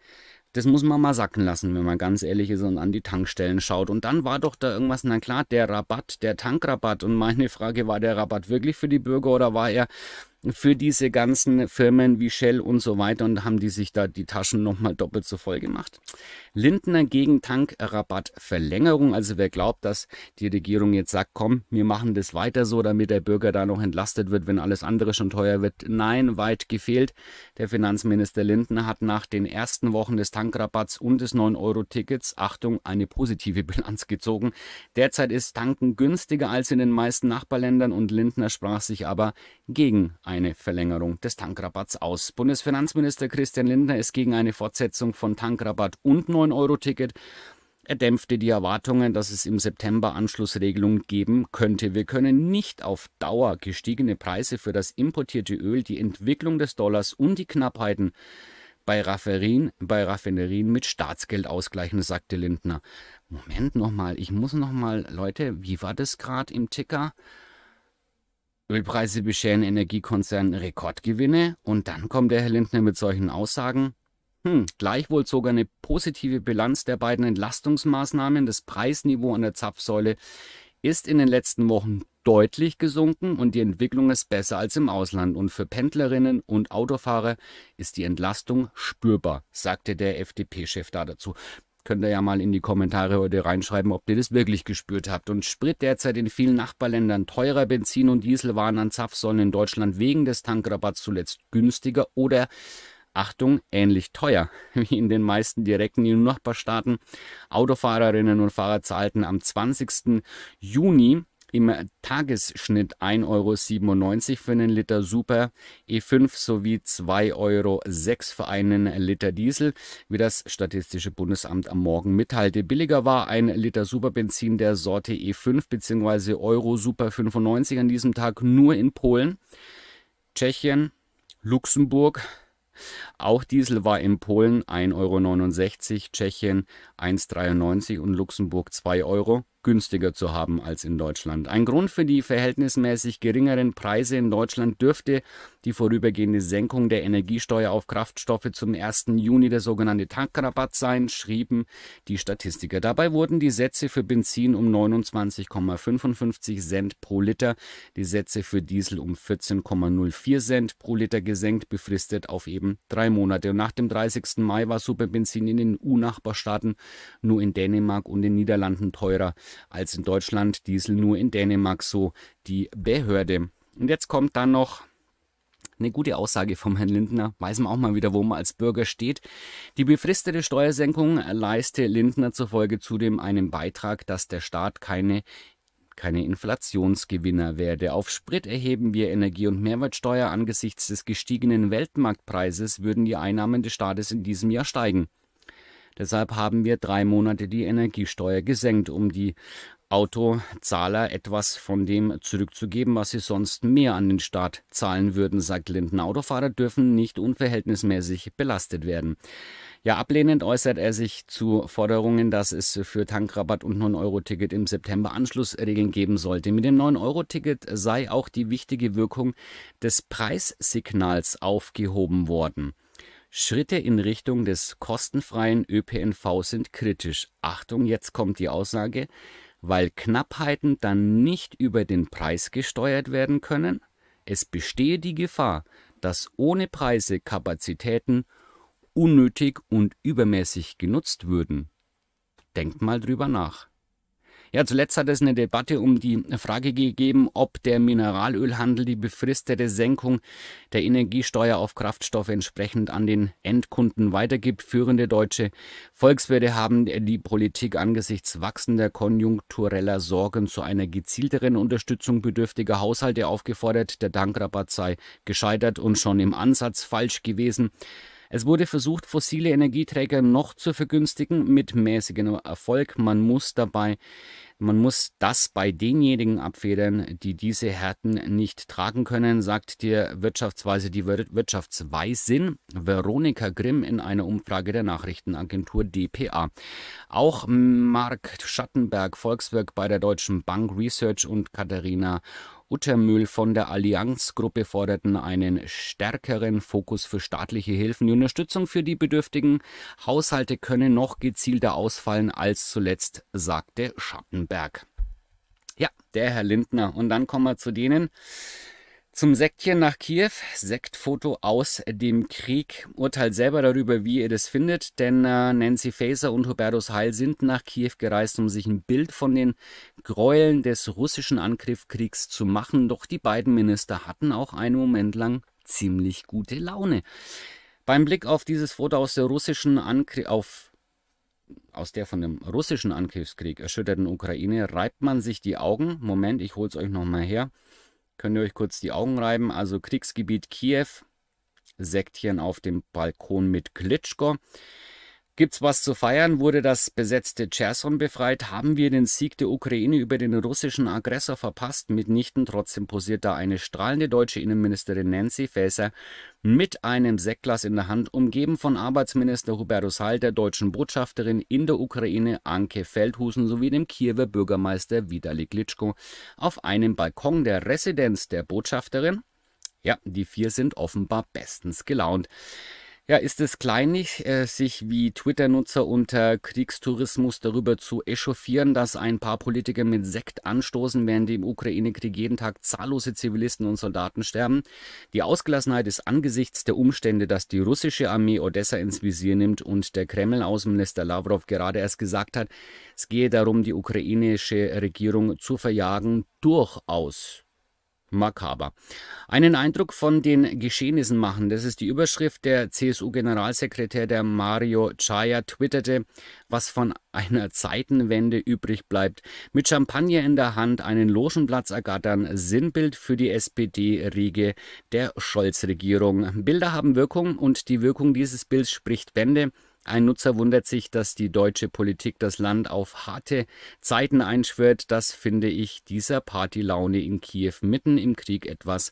das muss man mal sacken lassen, wenn man ganz ehrlich ist und an die Tankstellen schaut. Und dann war doch da irgendwas, na klar, der Rabatt, der Tankrabatt. Und meine Frage, war der Rabatt wirklich für die Bürger oder war er für diese ganzen Firmen wie Shell und so weiter und haben die sich da die Taschen nochmal doppelt so voll gemacht. Lindner gegen Tankrabattverlängerung. Also wer glaubt, dass die Regierung jetzt sagt, komm, wir machen das weiter so, damit der Bürger da noch entlastet wird, wenn alles andere schon teuer wird. Nein, weit gefehlt. Der Finanzminister Lindner hat nach den ersten Wochen des Tankrabatts und des 9-Euro-Tickets, Achtung, eine positive *laughs* Bilanz gezogen. Derzeit ist Tanken günstiger als in den meisten Nachbarländern und Lindner sprach sich aber gegen eine Verlängerung des Tankrabatts aus. Bundesfinanzminister Christian Lindner ist gegen eine Fortsetzung von Tankrabatt und 9-Euro-Ticket. Er dämpfte die Erwartungen, dass es im September Anschlussregelungen geben könnte. Wir können nicht auf Dauer gestiegene Preise für das importierte Öl, die Entwicklung des Dollars und die Knappheiten bei Rafferien, bei Raffinerien mit Staatsgeld ausgleichen, sagte Lindner. Moment nochmal, ich muss nochmal, Leute, wie war das gerade im Ticker? Ölpreise bescheren Energiekonzernen Rekordgewinne und dann kommt der Herr Lindner mit solchen Aussagen. Hm, gleichwohl zog eine positive Bilanz der beiden Entlastungsmaßnahmen. Das Preisniveau an der Zapfsäule ist in den letzten Wochen deutlich gesunken und die Entwicklung ist besser als im Ausland. Und für Pendlerinnen und Autofahrer ist die Entlastung spürbar, sagte der FDP-Chef da dazu. Könnt ihr ja mal in die Kommentare heute reinschreiben, ob ihr das wirklich gespürt habt. Und Sprit derzeit in vielen Nachbarländern teurer. Benzin und Diesel waren an Zapfsäulen in Deutschland wegen des Tankrabatts zuletzt günstiger oder Achtung, ähnlich teuer *laughs* wie in den meisten direkten EU-Nachbarstaaten. Autofahrerinnen und Fahrer zahlten am 20. Juni im Tagesschnitt 1,97 Euro für einen Liter Super E5 sowie 2,06 Euro für einen Liter Diesel. Wie das Statistische Bundesamt am Morgen mitteilte, billiger war ein Liter Superbenzin der Sorte E5 bzw. Euro Super 95 an diesem Tag nur in Polen, Tschechien, Luxemburg, auch Diesel war in Polen 1,69 Euro, Tschechien 1,93 Euro und Luxemburg 2 Euro günstiger zu haben als in Deutschland. Ein Grund für die verhältnismäßig geringeren Preise in Deutschland dürfte die vorübergehende Senkung der Energiesteuer auf Kraftstoffe zum 1. Juni der sogenannte Tankrabatt sein, schrieben die Statistiker. Dabei wurden die Sätze für Benzin um 29,55 Cent pro Liter, die Sätze für Diesel um 14,04 Cent pro Liter gesenkt, befristet auf eben drei Monate. Und nach dem 30. Mai war Superbenzin in den EU-Nachbarstaaten nur in Dänemark und den Niederlanden teurer als in Deutschland, Diesel nur in Dänemark, so die Behörde. Und jetzt kommt dann noch eine gute Aussage vom Herrn Lindner. Weiß man auch mal wieder, wo man als Bürger steht. Die befristete Steuersenkung leiste Lindner zufolge zudem einen Beitrag, dass der Staat keine keine Inflationsgewinner werde. Auf Sprit erheben wir Energie- und Mehrwertsteuer. Angesichts des gestiegenen Weltmarktpreises würden die Einnahmen des Staates in diesem Jahr steigen. Deshalb haben wir drei Monate die Energiesteuer gesenkt, um die Autozahler etwas von dem zurückzugeben, was sie sonst mehr an den Staat zahlen würden, sagt Linden. Autofahrer dürfen nicht unverhältnismäßig belastet werden. Ja, ablehnend äußert er sich zu Forderungen, dass es für Tankrabatt und 9-Euro-Ticket im September Anschlussregeln geben sollte. Mit dem 9-Euro-Ticket sei auch die wichtige Wirkung des Preissignals aufgehoben worden. Schritte in Richtung des kostenfreien ÖPNV sind kritisch. Achtung, jetzt kommt die Aussage, weil Knappheiten dann nicht über den Preis gesteuert werden können. Es bestehe die Gefahr, dass ohne Preise Kapazitäten unnötig und übermäßig genutzt würden. Denkt mal drüber nach. Ja, zuletzt hat es eine Debatte um die Frage gegeben, ob der Mineralölhandel die befristete Senkung der Energiesteuer auf Kraftstoffe entsprechend an den Endkunden weitergibt. Führende deutsche Volkswirte haben die Politik angesichts wachsender konjunktureller Sorgen zu einer gezielteren Unterstützung bedürftiger Haushalte aufgefordert. Der Tankrabatt sei gescheitert und schon im Ansatz falsch gewesen. Es wurde versucht, fossile Energieträger noch zu vergünstigen, mit mäßigem Erfolg. Man muss dabei, man muss das bei denjenigen abfedern, die diese Härten nicht tragen können, sagt die Wirtschaftsweise, die Wirtschaftsweisin Veronika Grimm in einer Umfrage der Nachrichtenagentur dpa. Auch Mark Schattenberg, Volkswirk bei der Deutschen Bank Research und Katharina Uttermühl von der Allianzgruppe forderten einen stärkeren Fokus für staatliche Hilfen. Die Unterstützung für die bedürftigen Haushalte könne noch gezielter ausfallen als zuletzt, sagte Schattenberg. Ja, der Herr Lindner. Und dann kommen wir zu denen, zum Sektchen nach Kiew, Sektfoto aus dem Krieg. Urteilt selber darüber, wie ihr das findet, denn äh, Nancy Faeser und Hubertus Heil sind nach Kiew gereist, um sich ein Bild von den Gräueln des russischen Angriffskriegs zu machen. Doch die beiden Minister hatten auch einen Moment lang ziemlich gute Laune. Beim Blick auf dieses Foto aus der russischen Angriff, auf aus der von dem russischen Angriffskrieg erschütterten Ukraine reibt man sich die Augen. Moment, ich hol's euch nochmal her. Könnt ihr euch kurz die Augen reiben. Also Kriegsgebiet Kiew, Sektchen auf dem Balkon mit Klitschko. Gibt's was zu feiern? Wurde das besetzte Cherson befreit? Haben wir den Sieg der Ukraine über den russischen Aggressor verpasst? Mitnichten. Trotzdem posiert da eine strahlende deutsche Innenministerin Nancy Faeser mit einem Sektglas in der Hand, umgeben von Arbeitsminister Hubertus Heil, der deutschen Botschafterin in der Ukraine Anke Feldhusen sowie dem Kiewer Bürgermeister Vitali Klitschko auf einem Balkon der Residenz der Botschafterin. Ja, die vier sind offenbar bestens gelaunt. Ja, ist es kleinlich, äh, sich wie Twitter-Nutzer unter Kriegstourismus darüber zu echauffieren, dass ein paar Politiker mit Sekt anstoßen, während im Ukraine-Krieg jeden Tag zahllose Zivilisten und Soldaten sterben? Die Ausgelassenheit ist angesichts der Umstände, dass die russische Armee Odessa ins Visier nimmt und der Kreml-Außenminister Lavrov gerade erst gesagt hat, es gehe darum, die ukrainische Regierung zu verjagen, durchaus makaber. Einen Eindruck von den Geschehnissen machen, das ist die Überschrift. Der CSU-Generalsekretär, der Mario Chaya, twitterte, was von einer Zeitenwende übrig bleibt. Mit Champagner in der Hand einen Logenplatz ergattern, Sinnbild für die SPD-Riege der Scholz-Regierung. Bilder haben Wirkung und die Wirkung dieses Bilds spricht Bände. Ein Nutzer wundert sich, dass die deutsche Politik das Land auf harte Zeiten einschwört. Das finde ich dieser Partylaune in Kiew mitten im Krieg etwas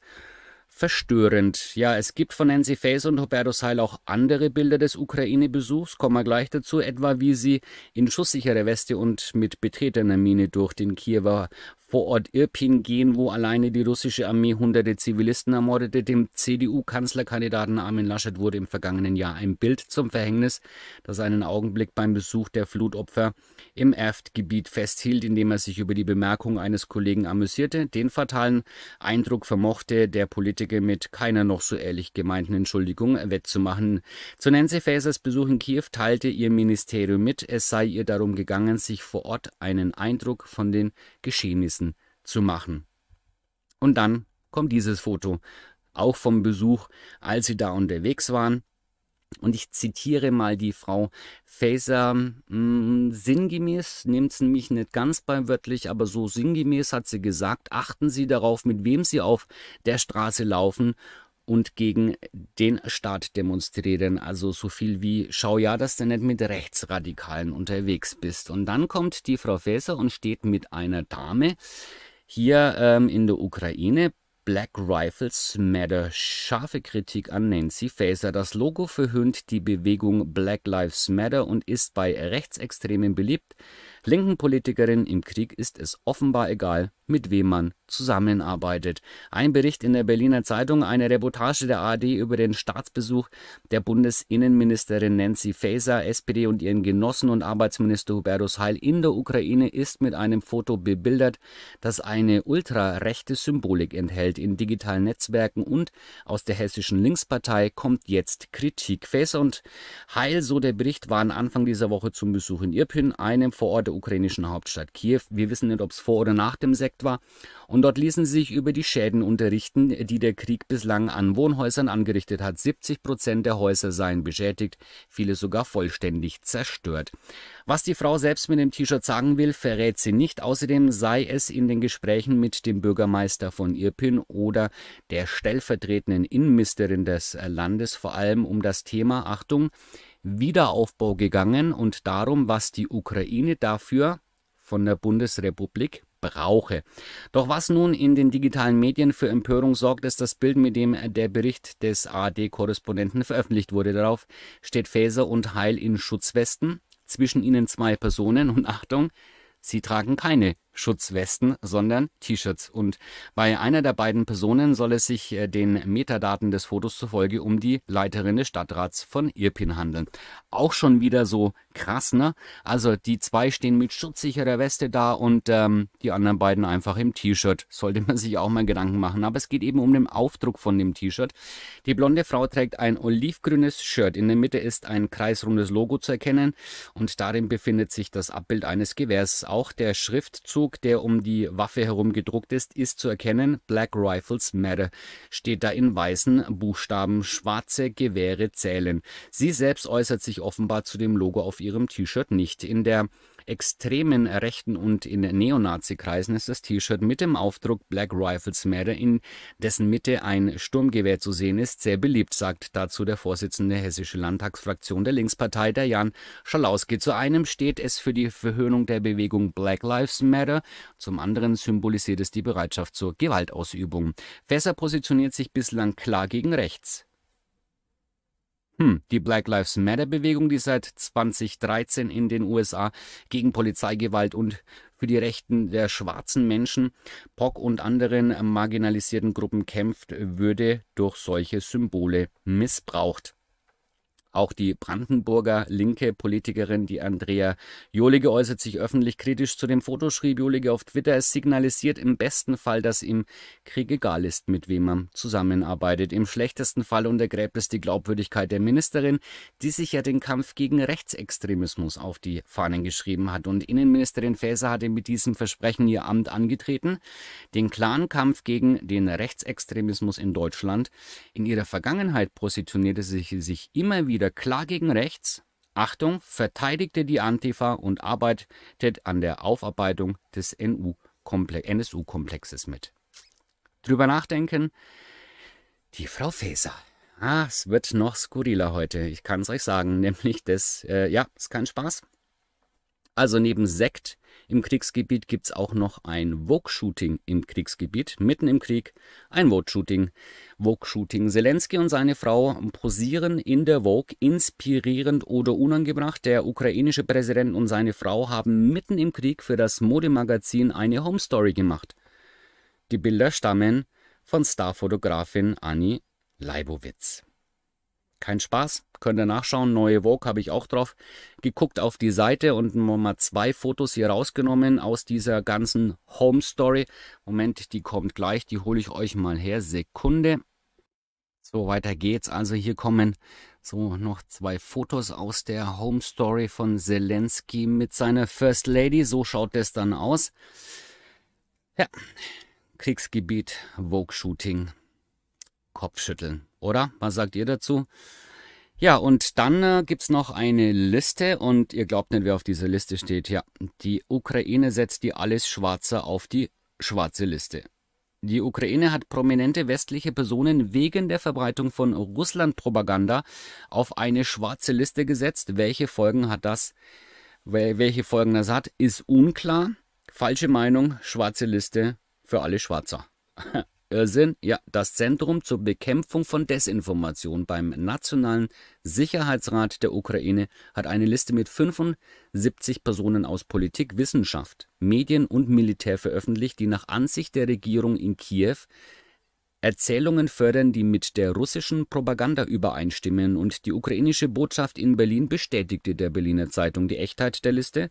verstörend. Ja, es gibt von Nancy Faeser und Roberto Seil auch andere Bilder des Ukraine-Besuchs, kommen wir gleich dazu, etwa wie sie in schusssicherer Weste und mit betretener Miene durch den Kiewer Vorort Irpin gehen, wo alleine die russische Armee hunderte Zivilisten ermordete. Dem CDU-Kanzlerkandidaten Armin Laschet wurde im vergangenen Jahr ein Bild zum Verhängnis, das einen Augenblick beim Besuch der Flutopfer im erft festhielt, indem er sich über die Bemerkung eines Kollegen amüsierte. Den fatalen Eindruck vermochte der Politiker mit keiner noch so ehrlich gemeinten Entschuldigung wettzumachen. Zu Nancy Fasers Besuch in Kiew teilte ihr Ministerium mit, es sei ihr darum gegangen, sich vor Ort einen Eindruck von den Geschehnissen zu machen. Und dann kommt dieses Foto, auch vom Besuch, als sie da unterwegs waren. Und ich zitiere mal die Frau Faeser, hm, sinngemäß, nimmt es mich nicht ganz bei wörtlich, aber so sinngemäß hat sie gesagt, achten Sie darauf, mit wem Sie auf der Straße laufen und gegen den Staat demonstrieren. Also so viel wie, schau ja, dass du nicht mit Rechtsradikalen unterwegs bist. Und dann kommt die Frau Faeser und steht mit einer Dame, hier ähm, in der Ukraine Black Rifles Matter. Scharfe Kritik an Nancy Faeser. Das Logo verhöhnt die Bewegung Black Lives Matter und ist bei Rechtsextremen beliebt. Linken Politikerin im Krieg ist es offenbar egal, mit wem man zusammenarbeitet. Ein Bericht in der Berliner Zeitung, eine Reportage der ARD über den Staatsbesuch der Bundesinnenministerin Nancy Faeser, SPD und ihren Genossen und Arbeitsminister Hubertus Heil in der Ukraine ist mit einem Foto bebildert, das eine ultrarechte Symbolik enthält in digitalen Netzwerken und aus der hessischen Linkspartei kommt jetzt Kritik. Faeser und Heil, so der Bericht, waren Anfang dieser Woche zum Besuch in Irpin, einem Vorort der ukrainischen Hauptstadt Kiew. Wir wissen nicht, ob es vor oder nach dem Sekt war. Und dort ließen sie sich über die Schäden unterrichten, die der Krieg bislang an Wohnhäusern angerichtet hat. 70 Prozent der Häuser seien beschädigt, viele sogar vollständig zerstört. Was die Frau selbst mit dem T-Shirt sagen will, verrät sie nicht. Außerdem sei es in den Gesprächen mit dem Bürgermeister von Irpin oder der stellvertretenden Innenministerin des Landes vor allem um das Thema, Achtung, Wiederaufbau gegangen und darum, was die Ukraine dafür von der Bundesrepublik brauche. Doch was nun in den digitalen Medien für Empörung sorgt, ist das Bild, mit dem der Bericht des AD-Korrespondenten veröffentlicht wurde. Darauf steht Faeser und Heil in Schutzwesten, zwischen ihnen zwei Personen und Achtung, sie tragen keine Schutzwesten, sondern T-Shirts. Und bei einer der beiden Personen soll es sich äh, den Metadaten des Fotos zufolge um die Leiterin des Stadtrats von Irpin handeln auch schon wieder so krass, ne? Also die zwei stehen mit schutzsicherer Weste da und ähm, die anderen beiden einfach im T-Shirt. Sollte man sich auch mal Gedanken machen. Aber es geht eben um den Aufdruck von dem T-Shirt. Die blonde Frau trägt ein olivgrünes Shirt. In der Mitte ist ein kreisrundes Logo zu erkennen und darin befindet sich das Abbild eines Gewehrs. Auch der Schriftzug, der um die Waffe herum gedruckt ist, ist zu erkennen. Black Rifles Matter steht da in weißen Buchstaben. Schwarze Gewehre zählen. Sie selbst äußert sich offenbar zu dem Logo auf ihrem T-Shirt nicht. In der extremen Rechten und in Neonazi-Kreisen ist das T-Shirt mit dem Aufdruck Black Rifles Matter, in dessen Mitte ein Sturmgewehr zu sehen ist, sehr beliebt, sagt dazu der Vorsitzende der Hessischen Landtagsfraktion der Linkspartei, der Jan Schalauske. Zu einem steht es für die Verhöhnung der Bewegung Black Lives Matter, zum anderen symbolisiert es die Bereitschaft zur Gewaltausübung. Fässer positioniert sich bislang klar gegen rechts. Hm, die Black Lives Matter-Bewegung, die seit 2013 in den USA gegen Polizeigewalt und für die Rechten der schwarzen Menschen, POC und anderen marginalisierten Gruppen kämpft, würde durch solche Symbole missbraucht. Auch die Brandenburger linke Politikerin, die Andrea Jolige, äußert sich öffentlich kritisch zu dem Foto, schrieb Jolige auf Twitter. Es signalisiert im besten Fall, dass im Krieg egal ist, mit wem man zusammenarbeitet. Im schlechtesten Fall untergräbt es die Glaubwürdigkeit der Ministerin, die sich ja den Kampf gegen Rechtsextremismus auf die Fahnen geschrieben hat. Und Innenministerin Faeser hatte mit diesem Versprechen ihr Amt angetreten, den klaren Kampf gegen den Rechtsextremismus in Deutschland. In ihrer Vergangenheit positionierte sie sich immer wieder wieder klar gegen rechts, Achtung, verteidigte die Antifa und arbeitet an der Aufarbeitung des NSU-Komplexes mit. Drüber nachdenken, die Frau Faeser. Ah, es wird noch skurriler heute, ich kann es euch sagen, *laughs* nämlich das, äh, ja, ist kein Spaß. Also neben Sekt im Kriegsgebiet gibt es auch noch ein Vogue-Shooting im Kriegsgebiet, mitten im Krieg, ein Vogue-Shooting. Vogue-Shooting. Zelensky und seine Frau posieren in der Vogue, inspirierend oder unangebracht. Der ukrainische Präsident und seine Frau haben mitten im Krieg für das Modemagazin eine Home-Story gemacht. Die Bilder stammen von Starfotografin Annie Leibowitz. Kein Spaß, könnt ihr nachschauen. Neue Vogue habe ich auch drauf geguckt auf die Seite und mal zwei Fotos hier rausgenommen aus dieser ganzen Home Story. Moment, die kommt gleich, die hole ich euch mal her. Sekunde. So, weiter geht's. Also hier kommen so noch zwei Fotos aus der Home Story von Zelensky mit seiner First Lady. So schaut das dann aus. Ja, Kriegsgebiet, Vogue-Shooting, Kopfschütteln oder? Was sagt ihr dazu? Ja, und dann äh, gibt es noch eine Liste und ihr glaubt nicht, wer auf dieser Liste steht. Ja, die Ukraine setzt die alles Schwarze auf die schwarze Liste. Die Ukraine hat prominente westliche Personen wegen der Verbreitung von Russland-Propaganda auf eine schwarze Liste gesetzt. Welche Folgen hat das? Welche Folgen das hat, ist unklar. Falsche Meinung, schwarze Liste für alle Schwarzer. *laughs* Sinn, ja, das Zentrum zur Bekämpfung von Desinformation beim Nationalen Sicherheitsrat der Ukraine hat eine Liste mit 75 Personen aus Politik, Wissenschaft, Medien und Militär veröffentlicht, die nach Ansicht der Regierung in Kiew Erzählungen fördern, die mit der russischen Propaganda übereinstimmen und die ukrainische Botschaft in Berlin bestätigte der Berliner Zeitung die Echtheit der Liste.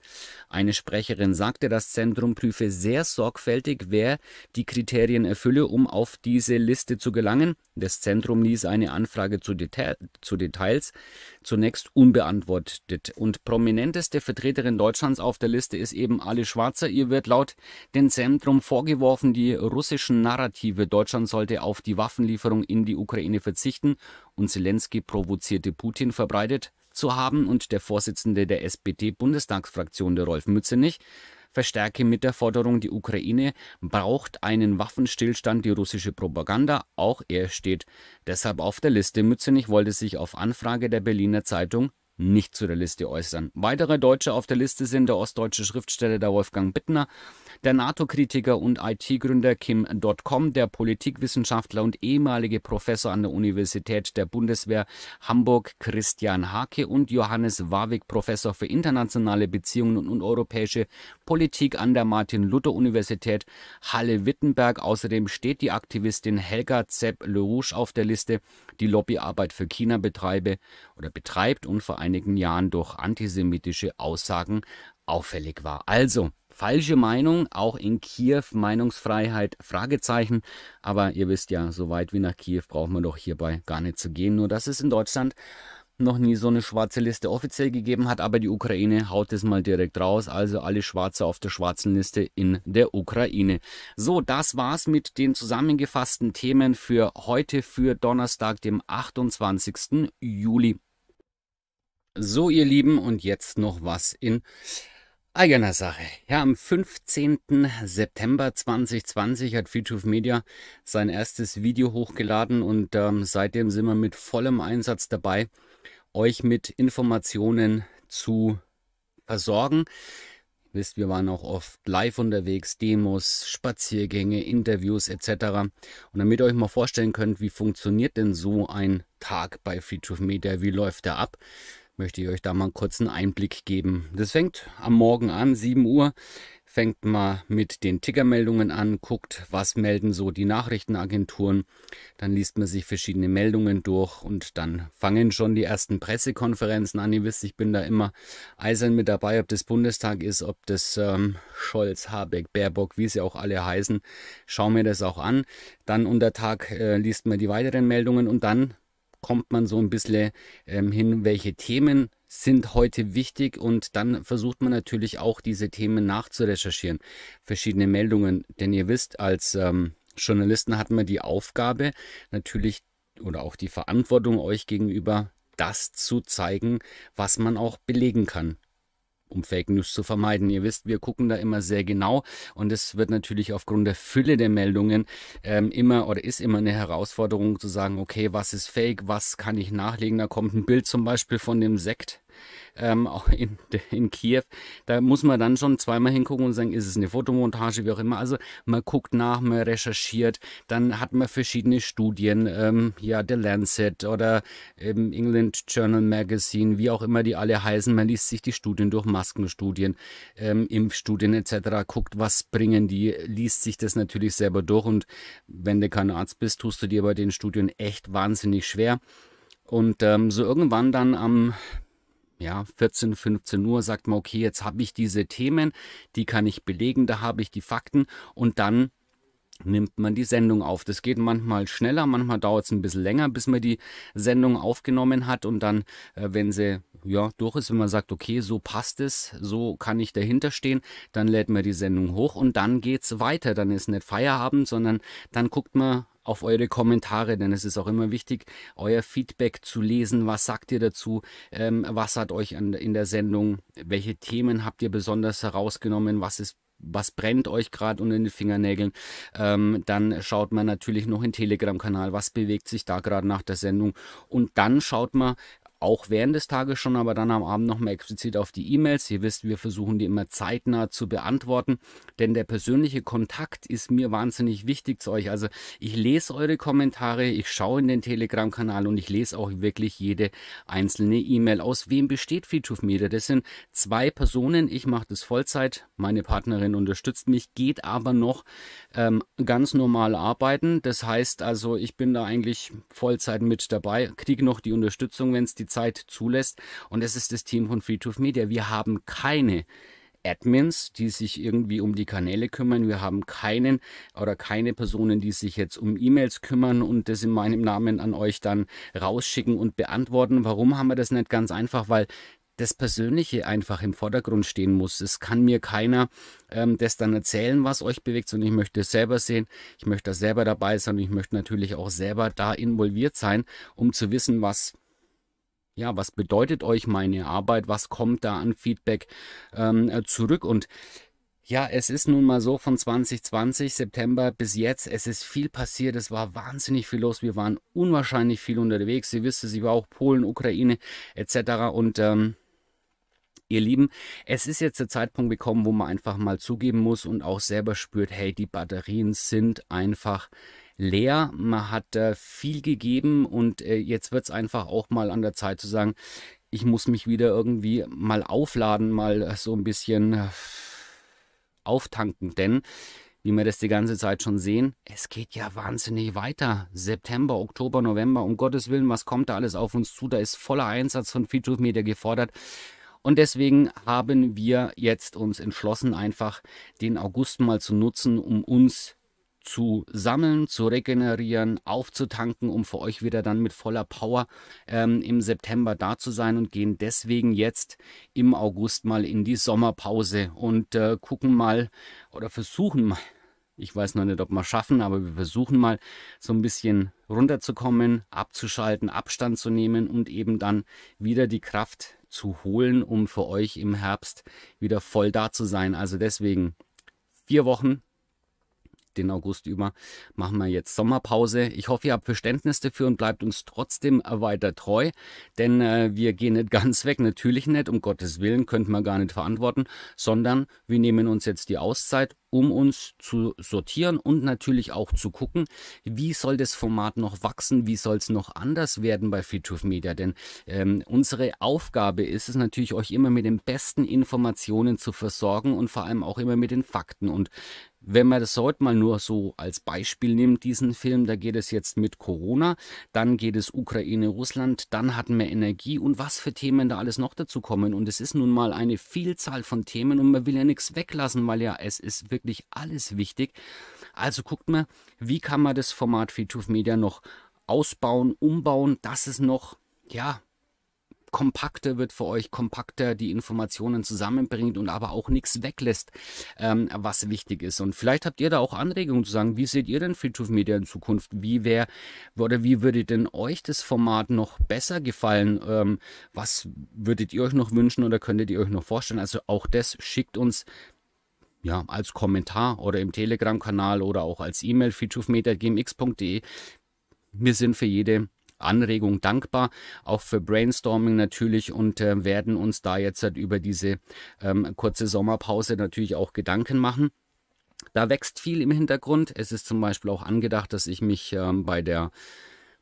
Eine Sprecherin sagte, das Zentrum prüfe sehr sorgfältig, wer die Kriterien erfülle, um auf diese Liste zu gelangen. Das Zentrum ließ eine Anfrage zu, Deta zu Details zunächst unbeantwortet. Und prominenteste Vertreterin Deutschlands auf der Liste ist eben Ali Schwarzer. Ihr wird laut dem Zentrum vorgeworfen, die russischen Narrative Deutschland sollte auf die Waffenlieferung in die Ukraine verzichten und Zelensky provozierte Putin verbreitet zu haben und der Vorsitzende der SPD-Bundestagsfraktion, der Rolf Mützenich, verstärke mit der Forderung, die Ukraine braucht einen Waffenstillstand die russische Propaganda. Auch er steht deshalb auf der Liste. Mützenich wollte sich auf Anfrage der Berliner Zeitung nicht zu der Liste äußern. Weitere Deutsche auf der Liste sind der ostdeutsche Schriftsteller der Wolfgang Bittner, der NATO-Kritiker und IT-Gründer Kim.com, der Politikwissenschaftler und ehemalige Professor an der Universität der Bundeswehr Hamburg Christian Hake und Johannes Warwick, Professor für internationale Beziehungen und europäische Politik an der Martin-Luther-Universität Halle-Wittenberg. Außerdem steht die Aktivistin Helga Zepp-Lerouche auf der Liste, die Lobbyarbeit für China betreibe oder betreibt und vor einigen Jahren durch antisemitische Aussagen auffällig war. Also, falsche Meinung, auch in Kiew Meinungsfreiheit, Fragezeichen. Aber ihr wisst ja, so weit wie nach Kiew braucht man doch hierbei gar nicht zu gehen. Nur das ist in Deutschland noch nie so eine schwarze Liste offiziell gegeben hat, aber die Ukraine haut es mal direkt raus. Also alle Schwarze auf der schwarzen Liste in der Ukraine. So, das war's mit den zusammengefassten Themen für heute, für Donnerstag, dem 28. Juli. So, ihr Lieben, und jetzt noch was in eigener Sache. Ja, am 15. September 2020 hat of Media sein erstes Video hochgeladen und ähm, seitdem sind wir mit vollem Einsatz dabei euch mit Informationen zu versorgen. Ihr wisst, wir waren auch oft live unterwegs, Demos, Spaziergänge, Interviews etc. Und damit ihr euch mal vorstellen könnt, wie funktioniert denn so ein Tag bei Friedhof Media, wie läuft der ab, möchte ich euch da mal kurz einen Einblick geben. Das fängt am Morgen an, 7 Uhr fängt mal mit den Tickermeldungen an, guckt, was melden so die Nachrichtenagenturen, dann liest man sich verschiedene Meldungen durch und dann fangen schon die ersten Pressekonferenzen an. Ihr wisst, ich bin da immer eisern mit dabei, ob das Bundestag ist, ob das ähm, Scholz, Habeck, Baerbock, wie sie auch alle heißen, schau mir das auch an. Dann unter Tag äh, liest man die weiteren Meldungen und dann kommt man so ein bisschen ähm, hin, welche Themen sind heute wichtig und dann versucht man natürlich auch diese Themen nachzurecherchieren, verschiedene Meldungen, denn ihr wisst, als ähm, Journalisten hat man die Aufgabe natürlich oder auch die Verantwortung euch gegenüber, das zu zeigen, was man auch belegen kann um Fake News zu vermeiden. Ihr wisst, wir gucken da immer sehr genau und es wird natürlich aufgrund der Fülle der Meldungen ähm, immer oder ist immer eine Herausforderung zu sagen, okay, was ist Fake, was kann ich nachlegen? Da kommt ein Bild zum Beispiel von dem Sekt ähm, auch in, *laughs* in Kiew, da muss man dann schon zweimal hingucken und sagen, ist es eine Fotomontage, wie auch immer. Also man guckt nach, man recherchiert, dann hat man verschiedene Studien, ähm, ja, The Lancet oder eben ähm, England Journal Magazine, wie auch immer die alle heißen. Man liest sich die Studien durch, Maskenstudien, ähm, Impfstudien etc., guckt, was bringen die, liest sich das natürlich selber durch und wenn du kein Arzt bist, tust du dir bei den Studien echt wahnsinnig schwer. Und ähm, so irgendwann dann am ja, 14, 15 Uhr sagt man, okay, jetzt habe ich diese Themen, die kann ich belegen, da habe ich die Fakten und dann nimmt man die Sendung auf. Das geht manchmal schneller, manchmal dauert es ein bisschen länger, bis man die Sendung aufgenommen hat und dann, äh, wenn sie ja, durch ist, wenn man sagt, okay, so passt es, so kann ich dahinter stehen, dann lädt man die Sendung hoch und dann geht es weiter. Dann ist nicht Feierabend, sondern dann guckt man auf eure Kommentare, denn es ist auch immer wichtig, euer Feedback zu lesen. Was sagt ihr dazu? Ähm, was hat euch an, in der Sendung? Welche Themen habt ihr besonders herausgenommen? Was ist was brennt euch gerade unter den Fingernägeln, ähm, dann schaut man natürlich noch in Telegram-Kanal, was bewegt sich da gerade nach der Sendung und dann schaut man, auch während des Tages schon, aber dann am Abend nochmal explizit auf die E-Mails. Ihr wisst, wir versuchen die immer zeitnah zu beantworten, denn der persönliche Kontakt ist mir wahnsinnig wichtig zu euch. Also ich lese eure Kommentare, ich schaue in den Telegram-Kanal und ich lese auch wirklich jede einzelne E-Mail. Aus wem besteht Feature Media? Das sind zwei Personen. Ich mache das Vollzeit, meine Partnerin unterstützt mich, geht aber noch ähm, ganz normal arbeiten. Das heißt also, ich bin da eigentlich Vollzeit mit dabei, kriege noch die Unterstützung, wenn es die Zeit zulässt. Und das ist das Team von Free2 Media. Wir haben keine Admins, die sich irgendwie um die Kanäle kümmern. Wir haben keinen oder keine Personen, die sich jetzt um E-Mails kümmern und das in meinem Namen an euch dann rausschicken und beantworten. Warum haben wir das nicht ganz einfach? Weil das Persönliche einfach im Vordergrund stehen muss. Es kann mir keiner ähm, das dann erzählen, was euch bewegt, sondern ich möchte es selber sehen, ich möchte da selber dabei sein und ich möchte natürlich auch selber da involviert sein, um zu wissen, was ja, was bedeutet euch meine Arbeit? Was kommt da an Feedback ähm, äh, zurück? Und ja, es ist nun mal so von 2020, September bis jetzt. Es ist viel passiert. Es war wahnsinnig viel los. Wir waren unwahrscheinlich viel unterwegs. Sie wisst es, ich war auch Polen, Ukraine etc. Und ähm, ihr Lieben, es ist jetzt der Zeitpunkt gekommen, wo man einfach mal zugeben muss und auch selber spürt, hey, die Batterien sind einfach leer. Man hat äh, viel gegeben und äh, jetzt wird es einfach auch mal an der Zeit zu sagen, ich muss mich wieder irgendwie mal aufladen, mal äh, so ein bisschen äh, auftanken, denn wie wir das die ganze Zeit schon sehen, es geht ja wahnsinnig weiter. September, Oktober, November, um Gottes Willen, was kommt da alles auf uns zu? Da ist voller Einsatz von Feature Media gefordert. Und deswegen haben wir jetzt uns entschlossen, einfach den August mal zu nutzen, um uns zu sammeln, zu regenerieren, aufzutanken, um für euch wieder dann mit voller Power ähm, im September da zu sein und gehen deswegen jetzt im August mal in die Sommerpause und äh, gucken mal oder versuchen mal, ich weiß noch nicht, ob wir schaffen, aber wir versuchen mal so ein bisschen runterzukommen, abzuschalten, Abstand zu nehmen und eben dann wieder die Kraft zu holen, um für euch im Herbst wieder voll da zu sein. Also deswegen vier Wochen den August über machen wir jetzt Sommerpause. Ich hoffe, ihr habt Verständnis dafür und bleibt uns trotzdem weiter treu, denn äh, wir gehen nicht *laughs* ganz weg, natürlich nicht, um Gottes Willen könnten wir gar nicht verantworten, sondern wir nehmen uns jetzt die Auszeit, um uns zu sortieren und natürlich auch zu gucken, wie soll das Format noch wachsen, wie soll es noch anders werden bei Feature Media, denn ähm, unsere Aufgabe ist es natürlich, euch immer mit den besten Informationen zu versorgen und vor allem auch immer mit den Fakten und wenn man das heute mal nur so als Beispiel nimmt, diesen Film, da geht es jetzt mit Corona, dann geht es Ukraine, Russland, dann hatten wir Energie und was für Themen da alles noch dazu kommen. Und es ist nun mal eine Vielzahl von Themen und man will ja nichts weglassen, weil ja es ist wirklich alles wichtig. Also guckt mal, wie kann man das Format Free Media noch ausbauen, umbauen, dass es noch, ja, kompakter wird für euch, kompakter die Informationen zusammenbringt und aber auch nichts weglässt, ähm, was wichtig ist. Und vielleicht habt ihr da auch Anregungen zu sagen, wie seht ihr denn free Media in Zukunft? Wie wäre oder wie würde denn euch das Format noch besser gefallen? Ähm, was würdet ihr euch noch wünschen oder könntet ihr euch noch vorstellen? Also auch das schickt uns ja, als Kommentar oder im Telegram-Kanal oder auch als E-Mail featurefmeter.gmx.de. Wir sind für jede Anregung dankbar, auch für Brainstorming natürlich und äh, werden uns da jetzt halt über diese ähm, kurze Sommerpause natürlich auch Gedanken machen. Da wächst viel im Hintergrund. Es ist zum Beispiel auch angedacht, dass ich mich ähm, bei der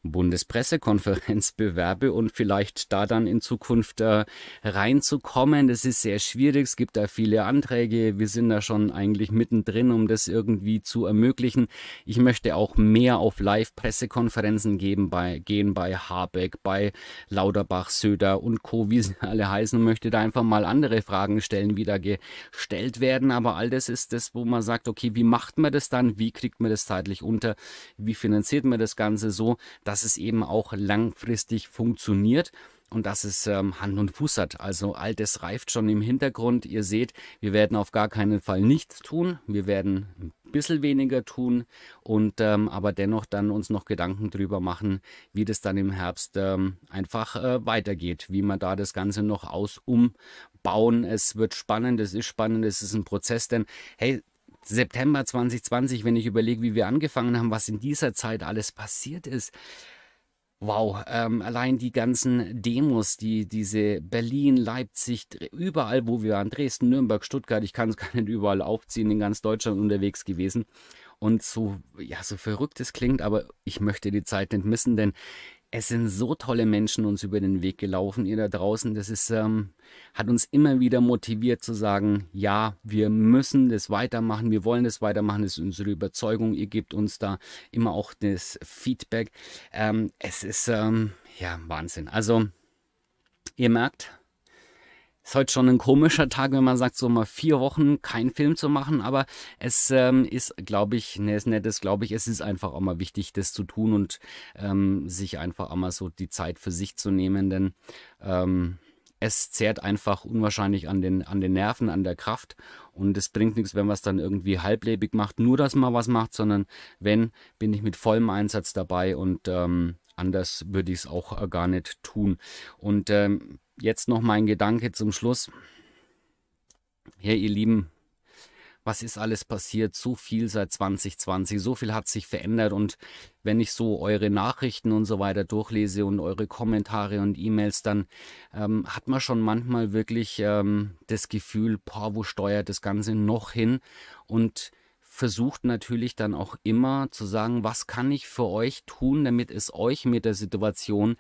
Bundespressekonferenz bewerbe und vielleicht da dann in Zukunft äh, reinzukommen. Das ist sehr schwierig. Es gibt da viele Anträge. Wir sind da schon eigentlich mittendrin, um das irgendwie zu ermöglichen. Ich möchte auch mehr auf Live-Pressekonferenzen bei, gehen bei Habeck, bei Lauterbach, Söder und Co., wie sie mhm. alle heißen, und möchte da einfach mal andere Fragen stellen, wie da gestellt werden. Aber all das ist das, wo man sagt, okay, wie macht man das dann? Wie kriegt man das zeitlich unter? Wie finanziert man das Ganze so? Dass dass es eben auch langfristig funktioniert und dass es ähm, Hand und Fuß hat. Also all das reift schon im Hintergrund. Ihr seht, wir werden auf gar keinen Fall nichts tun. Wir werden ein bisschen weniger tun und ähm, aber dennoch dann uns noch Gedanken drüber machen, wie das dann im Herbst ähm, einfach äh, weitergeht, wie man da das Ganze noch aus umbauen. Es wird spannend, es ist spannend, es ist ein Prozess, denn hey, September 2020, wenn ich überlege, wie wir angefangen haben, was in dieser Zeit alles passiert ist. Wow, ähm, allein die ganzen Demos, die diese Berlin, Leipzig, überall, wo wir waren, Dresden, Nürnberg, Stuttgart, ich kann es *laughs* gar nicht überall aufziehen, in ganz Deutschland unterwegs gewesen. Und so, ja, so verrückt es klingt, aber ich möchte die Zeit nicht missen, denn es sind so tolle Menschen uns über den Weg gelaufen, ihr da draußen. Das ist, ähm, hat uns immer wieder motiviert zu sagen, ja, wir müssen das weitermachen, wir wollen das weitermachen, das ist unsere Überzeugung. Ihr gebt uns da immer auch das Feedback. Ähm, es ist, ähm, ja, Wahnsinn. Also, ihr merkt, ist heute schon ein komischer Tag, wenn man sagt, so mal vier Wochen keinen Film zu machen, aber es ähm, ist, glaube ich, ne, ist nettes, glaube ich, es ist einfach auch mal wichtig, das zu tun und ähm, sich einfach auch mal so die Zeit für sich zu nehmen, denn ähm, es zehrt einfach unwahrscheinlich an den, an den Nerven, an der Kraft und es bringt nichts, wenn man es dann irgendwie halblebig macht, nur dass man was macht, sondern wenn, bin ich mit vollem Einsatz dabei und ähm, anders würde ich es auch äh, gar nicht tun. Und ähm, jetzt noch mein Gedanke zum Schluss. Ja, ihr Lieben, was ist alles passiert? So viel seit 2020, so viel hat sich verändert und wenn ich so eure Nachrichten und so weiter durchlese und eure Kommentare und E-Mails, dann ähm, hat man schon manchmal wirklich ähm, das Gefühl, boah, wo steuert das Ganze noch hin? Und versucht natürlich dann auch immer zu sagen, was kann ich für euch tun, damit es euch mit der Situation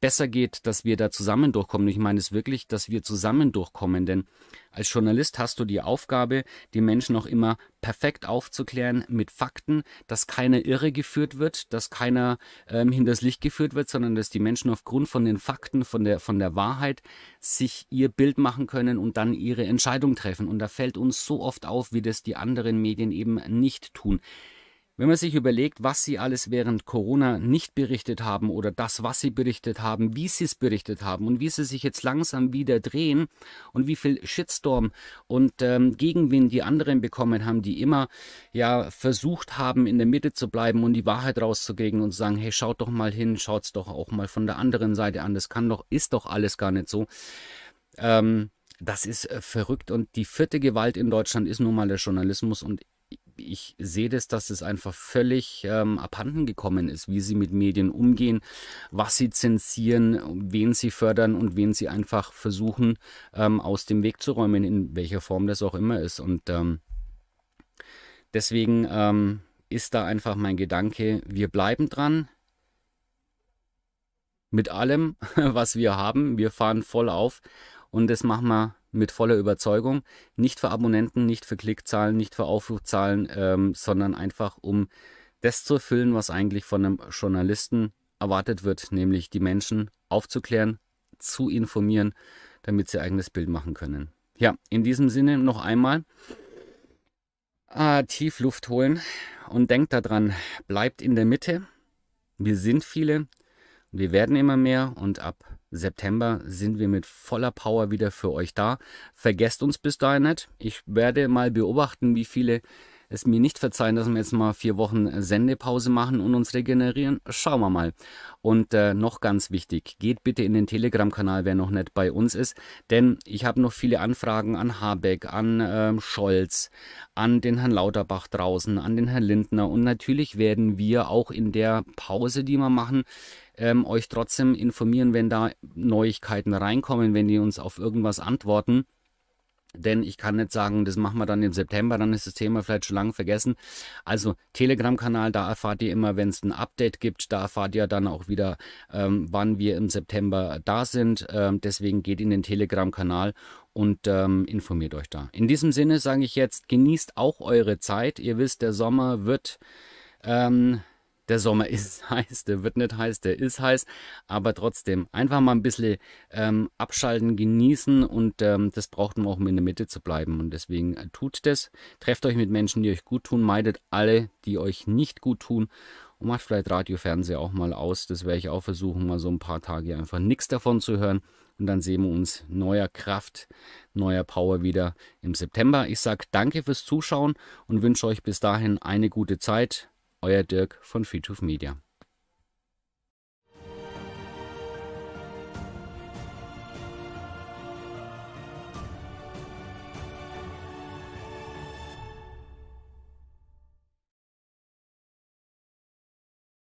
besser geht, dass wir da zusammen durchkommen. Ich meine es wirklich, dass wir zusammen durchkommen, denn als Journalist hast du die Aufgabe, die Menschen auch immer perfekt aufzuklären mit Fakten, dass keiner irre geführt wird, dass keiner ähm, hinters Licht geführt wird, sondern dass die Menschen aufgrund von den Fakten, von der, von der Wahrheit sich ihr Bild machen können und dann ihre Entscheidung treffen. Und da fällt uns so oft auf, wie das die anderen Medien eben nicht tun. Wenn man sich überlegt, was sie alles während Corona nicht berichtet haben oder das, was sie berichtet haben, wie sie es berichtet haben und wie sie sich jetzt langsam wieder drehen und wie viel Shitstorm und ähm, Gegenwind die anderen bekommen haben, die immer ja versucht haben, in der Mitte zu bleiben und die Wahrheit rauszugehen und zu sagen, hey, schaut doch mal hin, schaut's doch auch mal von der anderen Seite an, das kann doch, ist doch alles gar nicht so. Ähm, das ist äh, verrückt und die vierte Gewalt in Deutschland ist nun mal der Journalismus und ich sehe das, dass es einfach völlig ähm, abhanden gekommen ist, wie sie mit Medien umgehen, was sie zensieren, wen sie fördern und wen sie einfach versuchen ähm, aus dem Weg zu räumen, in welcher Form das auch immer ist. Und ähm, deswegen ähm, ist da einfach mein Gedanke, wir bleiben dran mit allem, *laughs* was wir haben. Wir fahren voll auf und das machen wir mit voller Überzeugung, nicht für Abonnenten, nicht für Klickzahlen, nicht für Aufrufzahlen, ähm, sondern einfach um das zu erfüllen, was eigentlich von einem Journalisten erwartet wird, nämlich die Menschen aufzuklären, zu informieren, damit sie eigenes Bild machen können. Ja, in diesem Sinne noch einmal äh, tief Luft holen und denkt daran, bleibt in der Mitte. Wir sind viele, wir werden immer mehr und ab September sind wir mit voller Power wieder für euch da. Vergesst uns bis dahin nicht. Ich werde mal beobachten, wie viele es mir nicht verzeihen, dass wir jetzt mal vier Wochen äh, Sendepause machen und uns regenerieren. Schauen wir mal. Und äh, noch ganz wichtig, geht bitte in den Telegram-Kanal, wer noch nicht bei uns ist, denn ich habe noch viele Anfragen an Habeck, an äh, Scholz, an den Herrn Lauterbach draußen, an den Herrn Lindner und natürlich werden wir auch in der Pause, die wir machen, ähm, euch trotzdem informieren, wenn da Neuigkeiten reinkommen, wenn die uns auf irgendwas antworten. Denn ich kann nicht sagen, das machen wir dann im September, dann ist das Thema vielleicht schon lange vergessen. Also Telegram-Kanal, da erfahrt ihr immer, wenn es ein Update gibt, da erfahrt ihr dann auch wieder, ähm, wann wir im September da sind. Ähm, deswegen geht in den Telegram-Kanal und ähm, informiert euch da. In diesem Sinne sage ich jetzt, genießt auch eure Zeit. Ihr wisst, der Sommer wird Ähm, der Sommer *laughs* ist heiß, der wird nicht heiß, der ist heiß, aber trotzdem einfach mal ein bisschen ähm, abschalten, genießen und ähm, das braucht man auch, um in der Mitte zu bleiben. Und deswegen äh, tut das. Trefft euch mit Menschen, die euch gut tun, meidet alle, die euch nicht gut tun und macht vielleicht Radio, Fernseher auch mal aus. Das werde ich auch versuchen, mal so ein paar Tage einfach nichts davon zu hören. Und dann sehen wir uns neuer Kraft, neuer Power wieder im September. Ich sage danke fürs Zuschauen und wünsche euch bis dahin eine gute Zeit. Euer Dirk von Friedhof Media.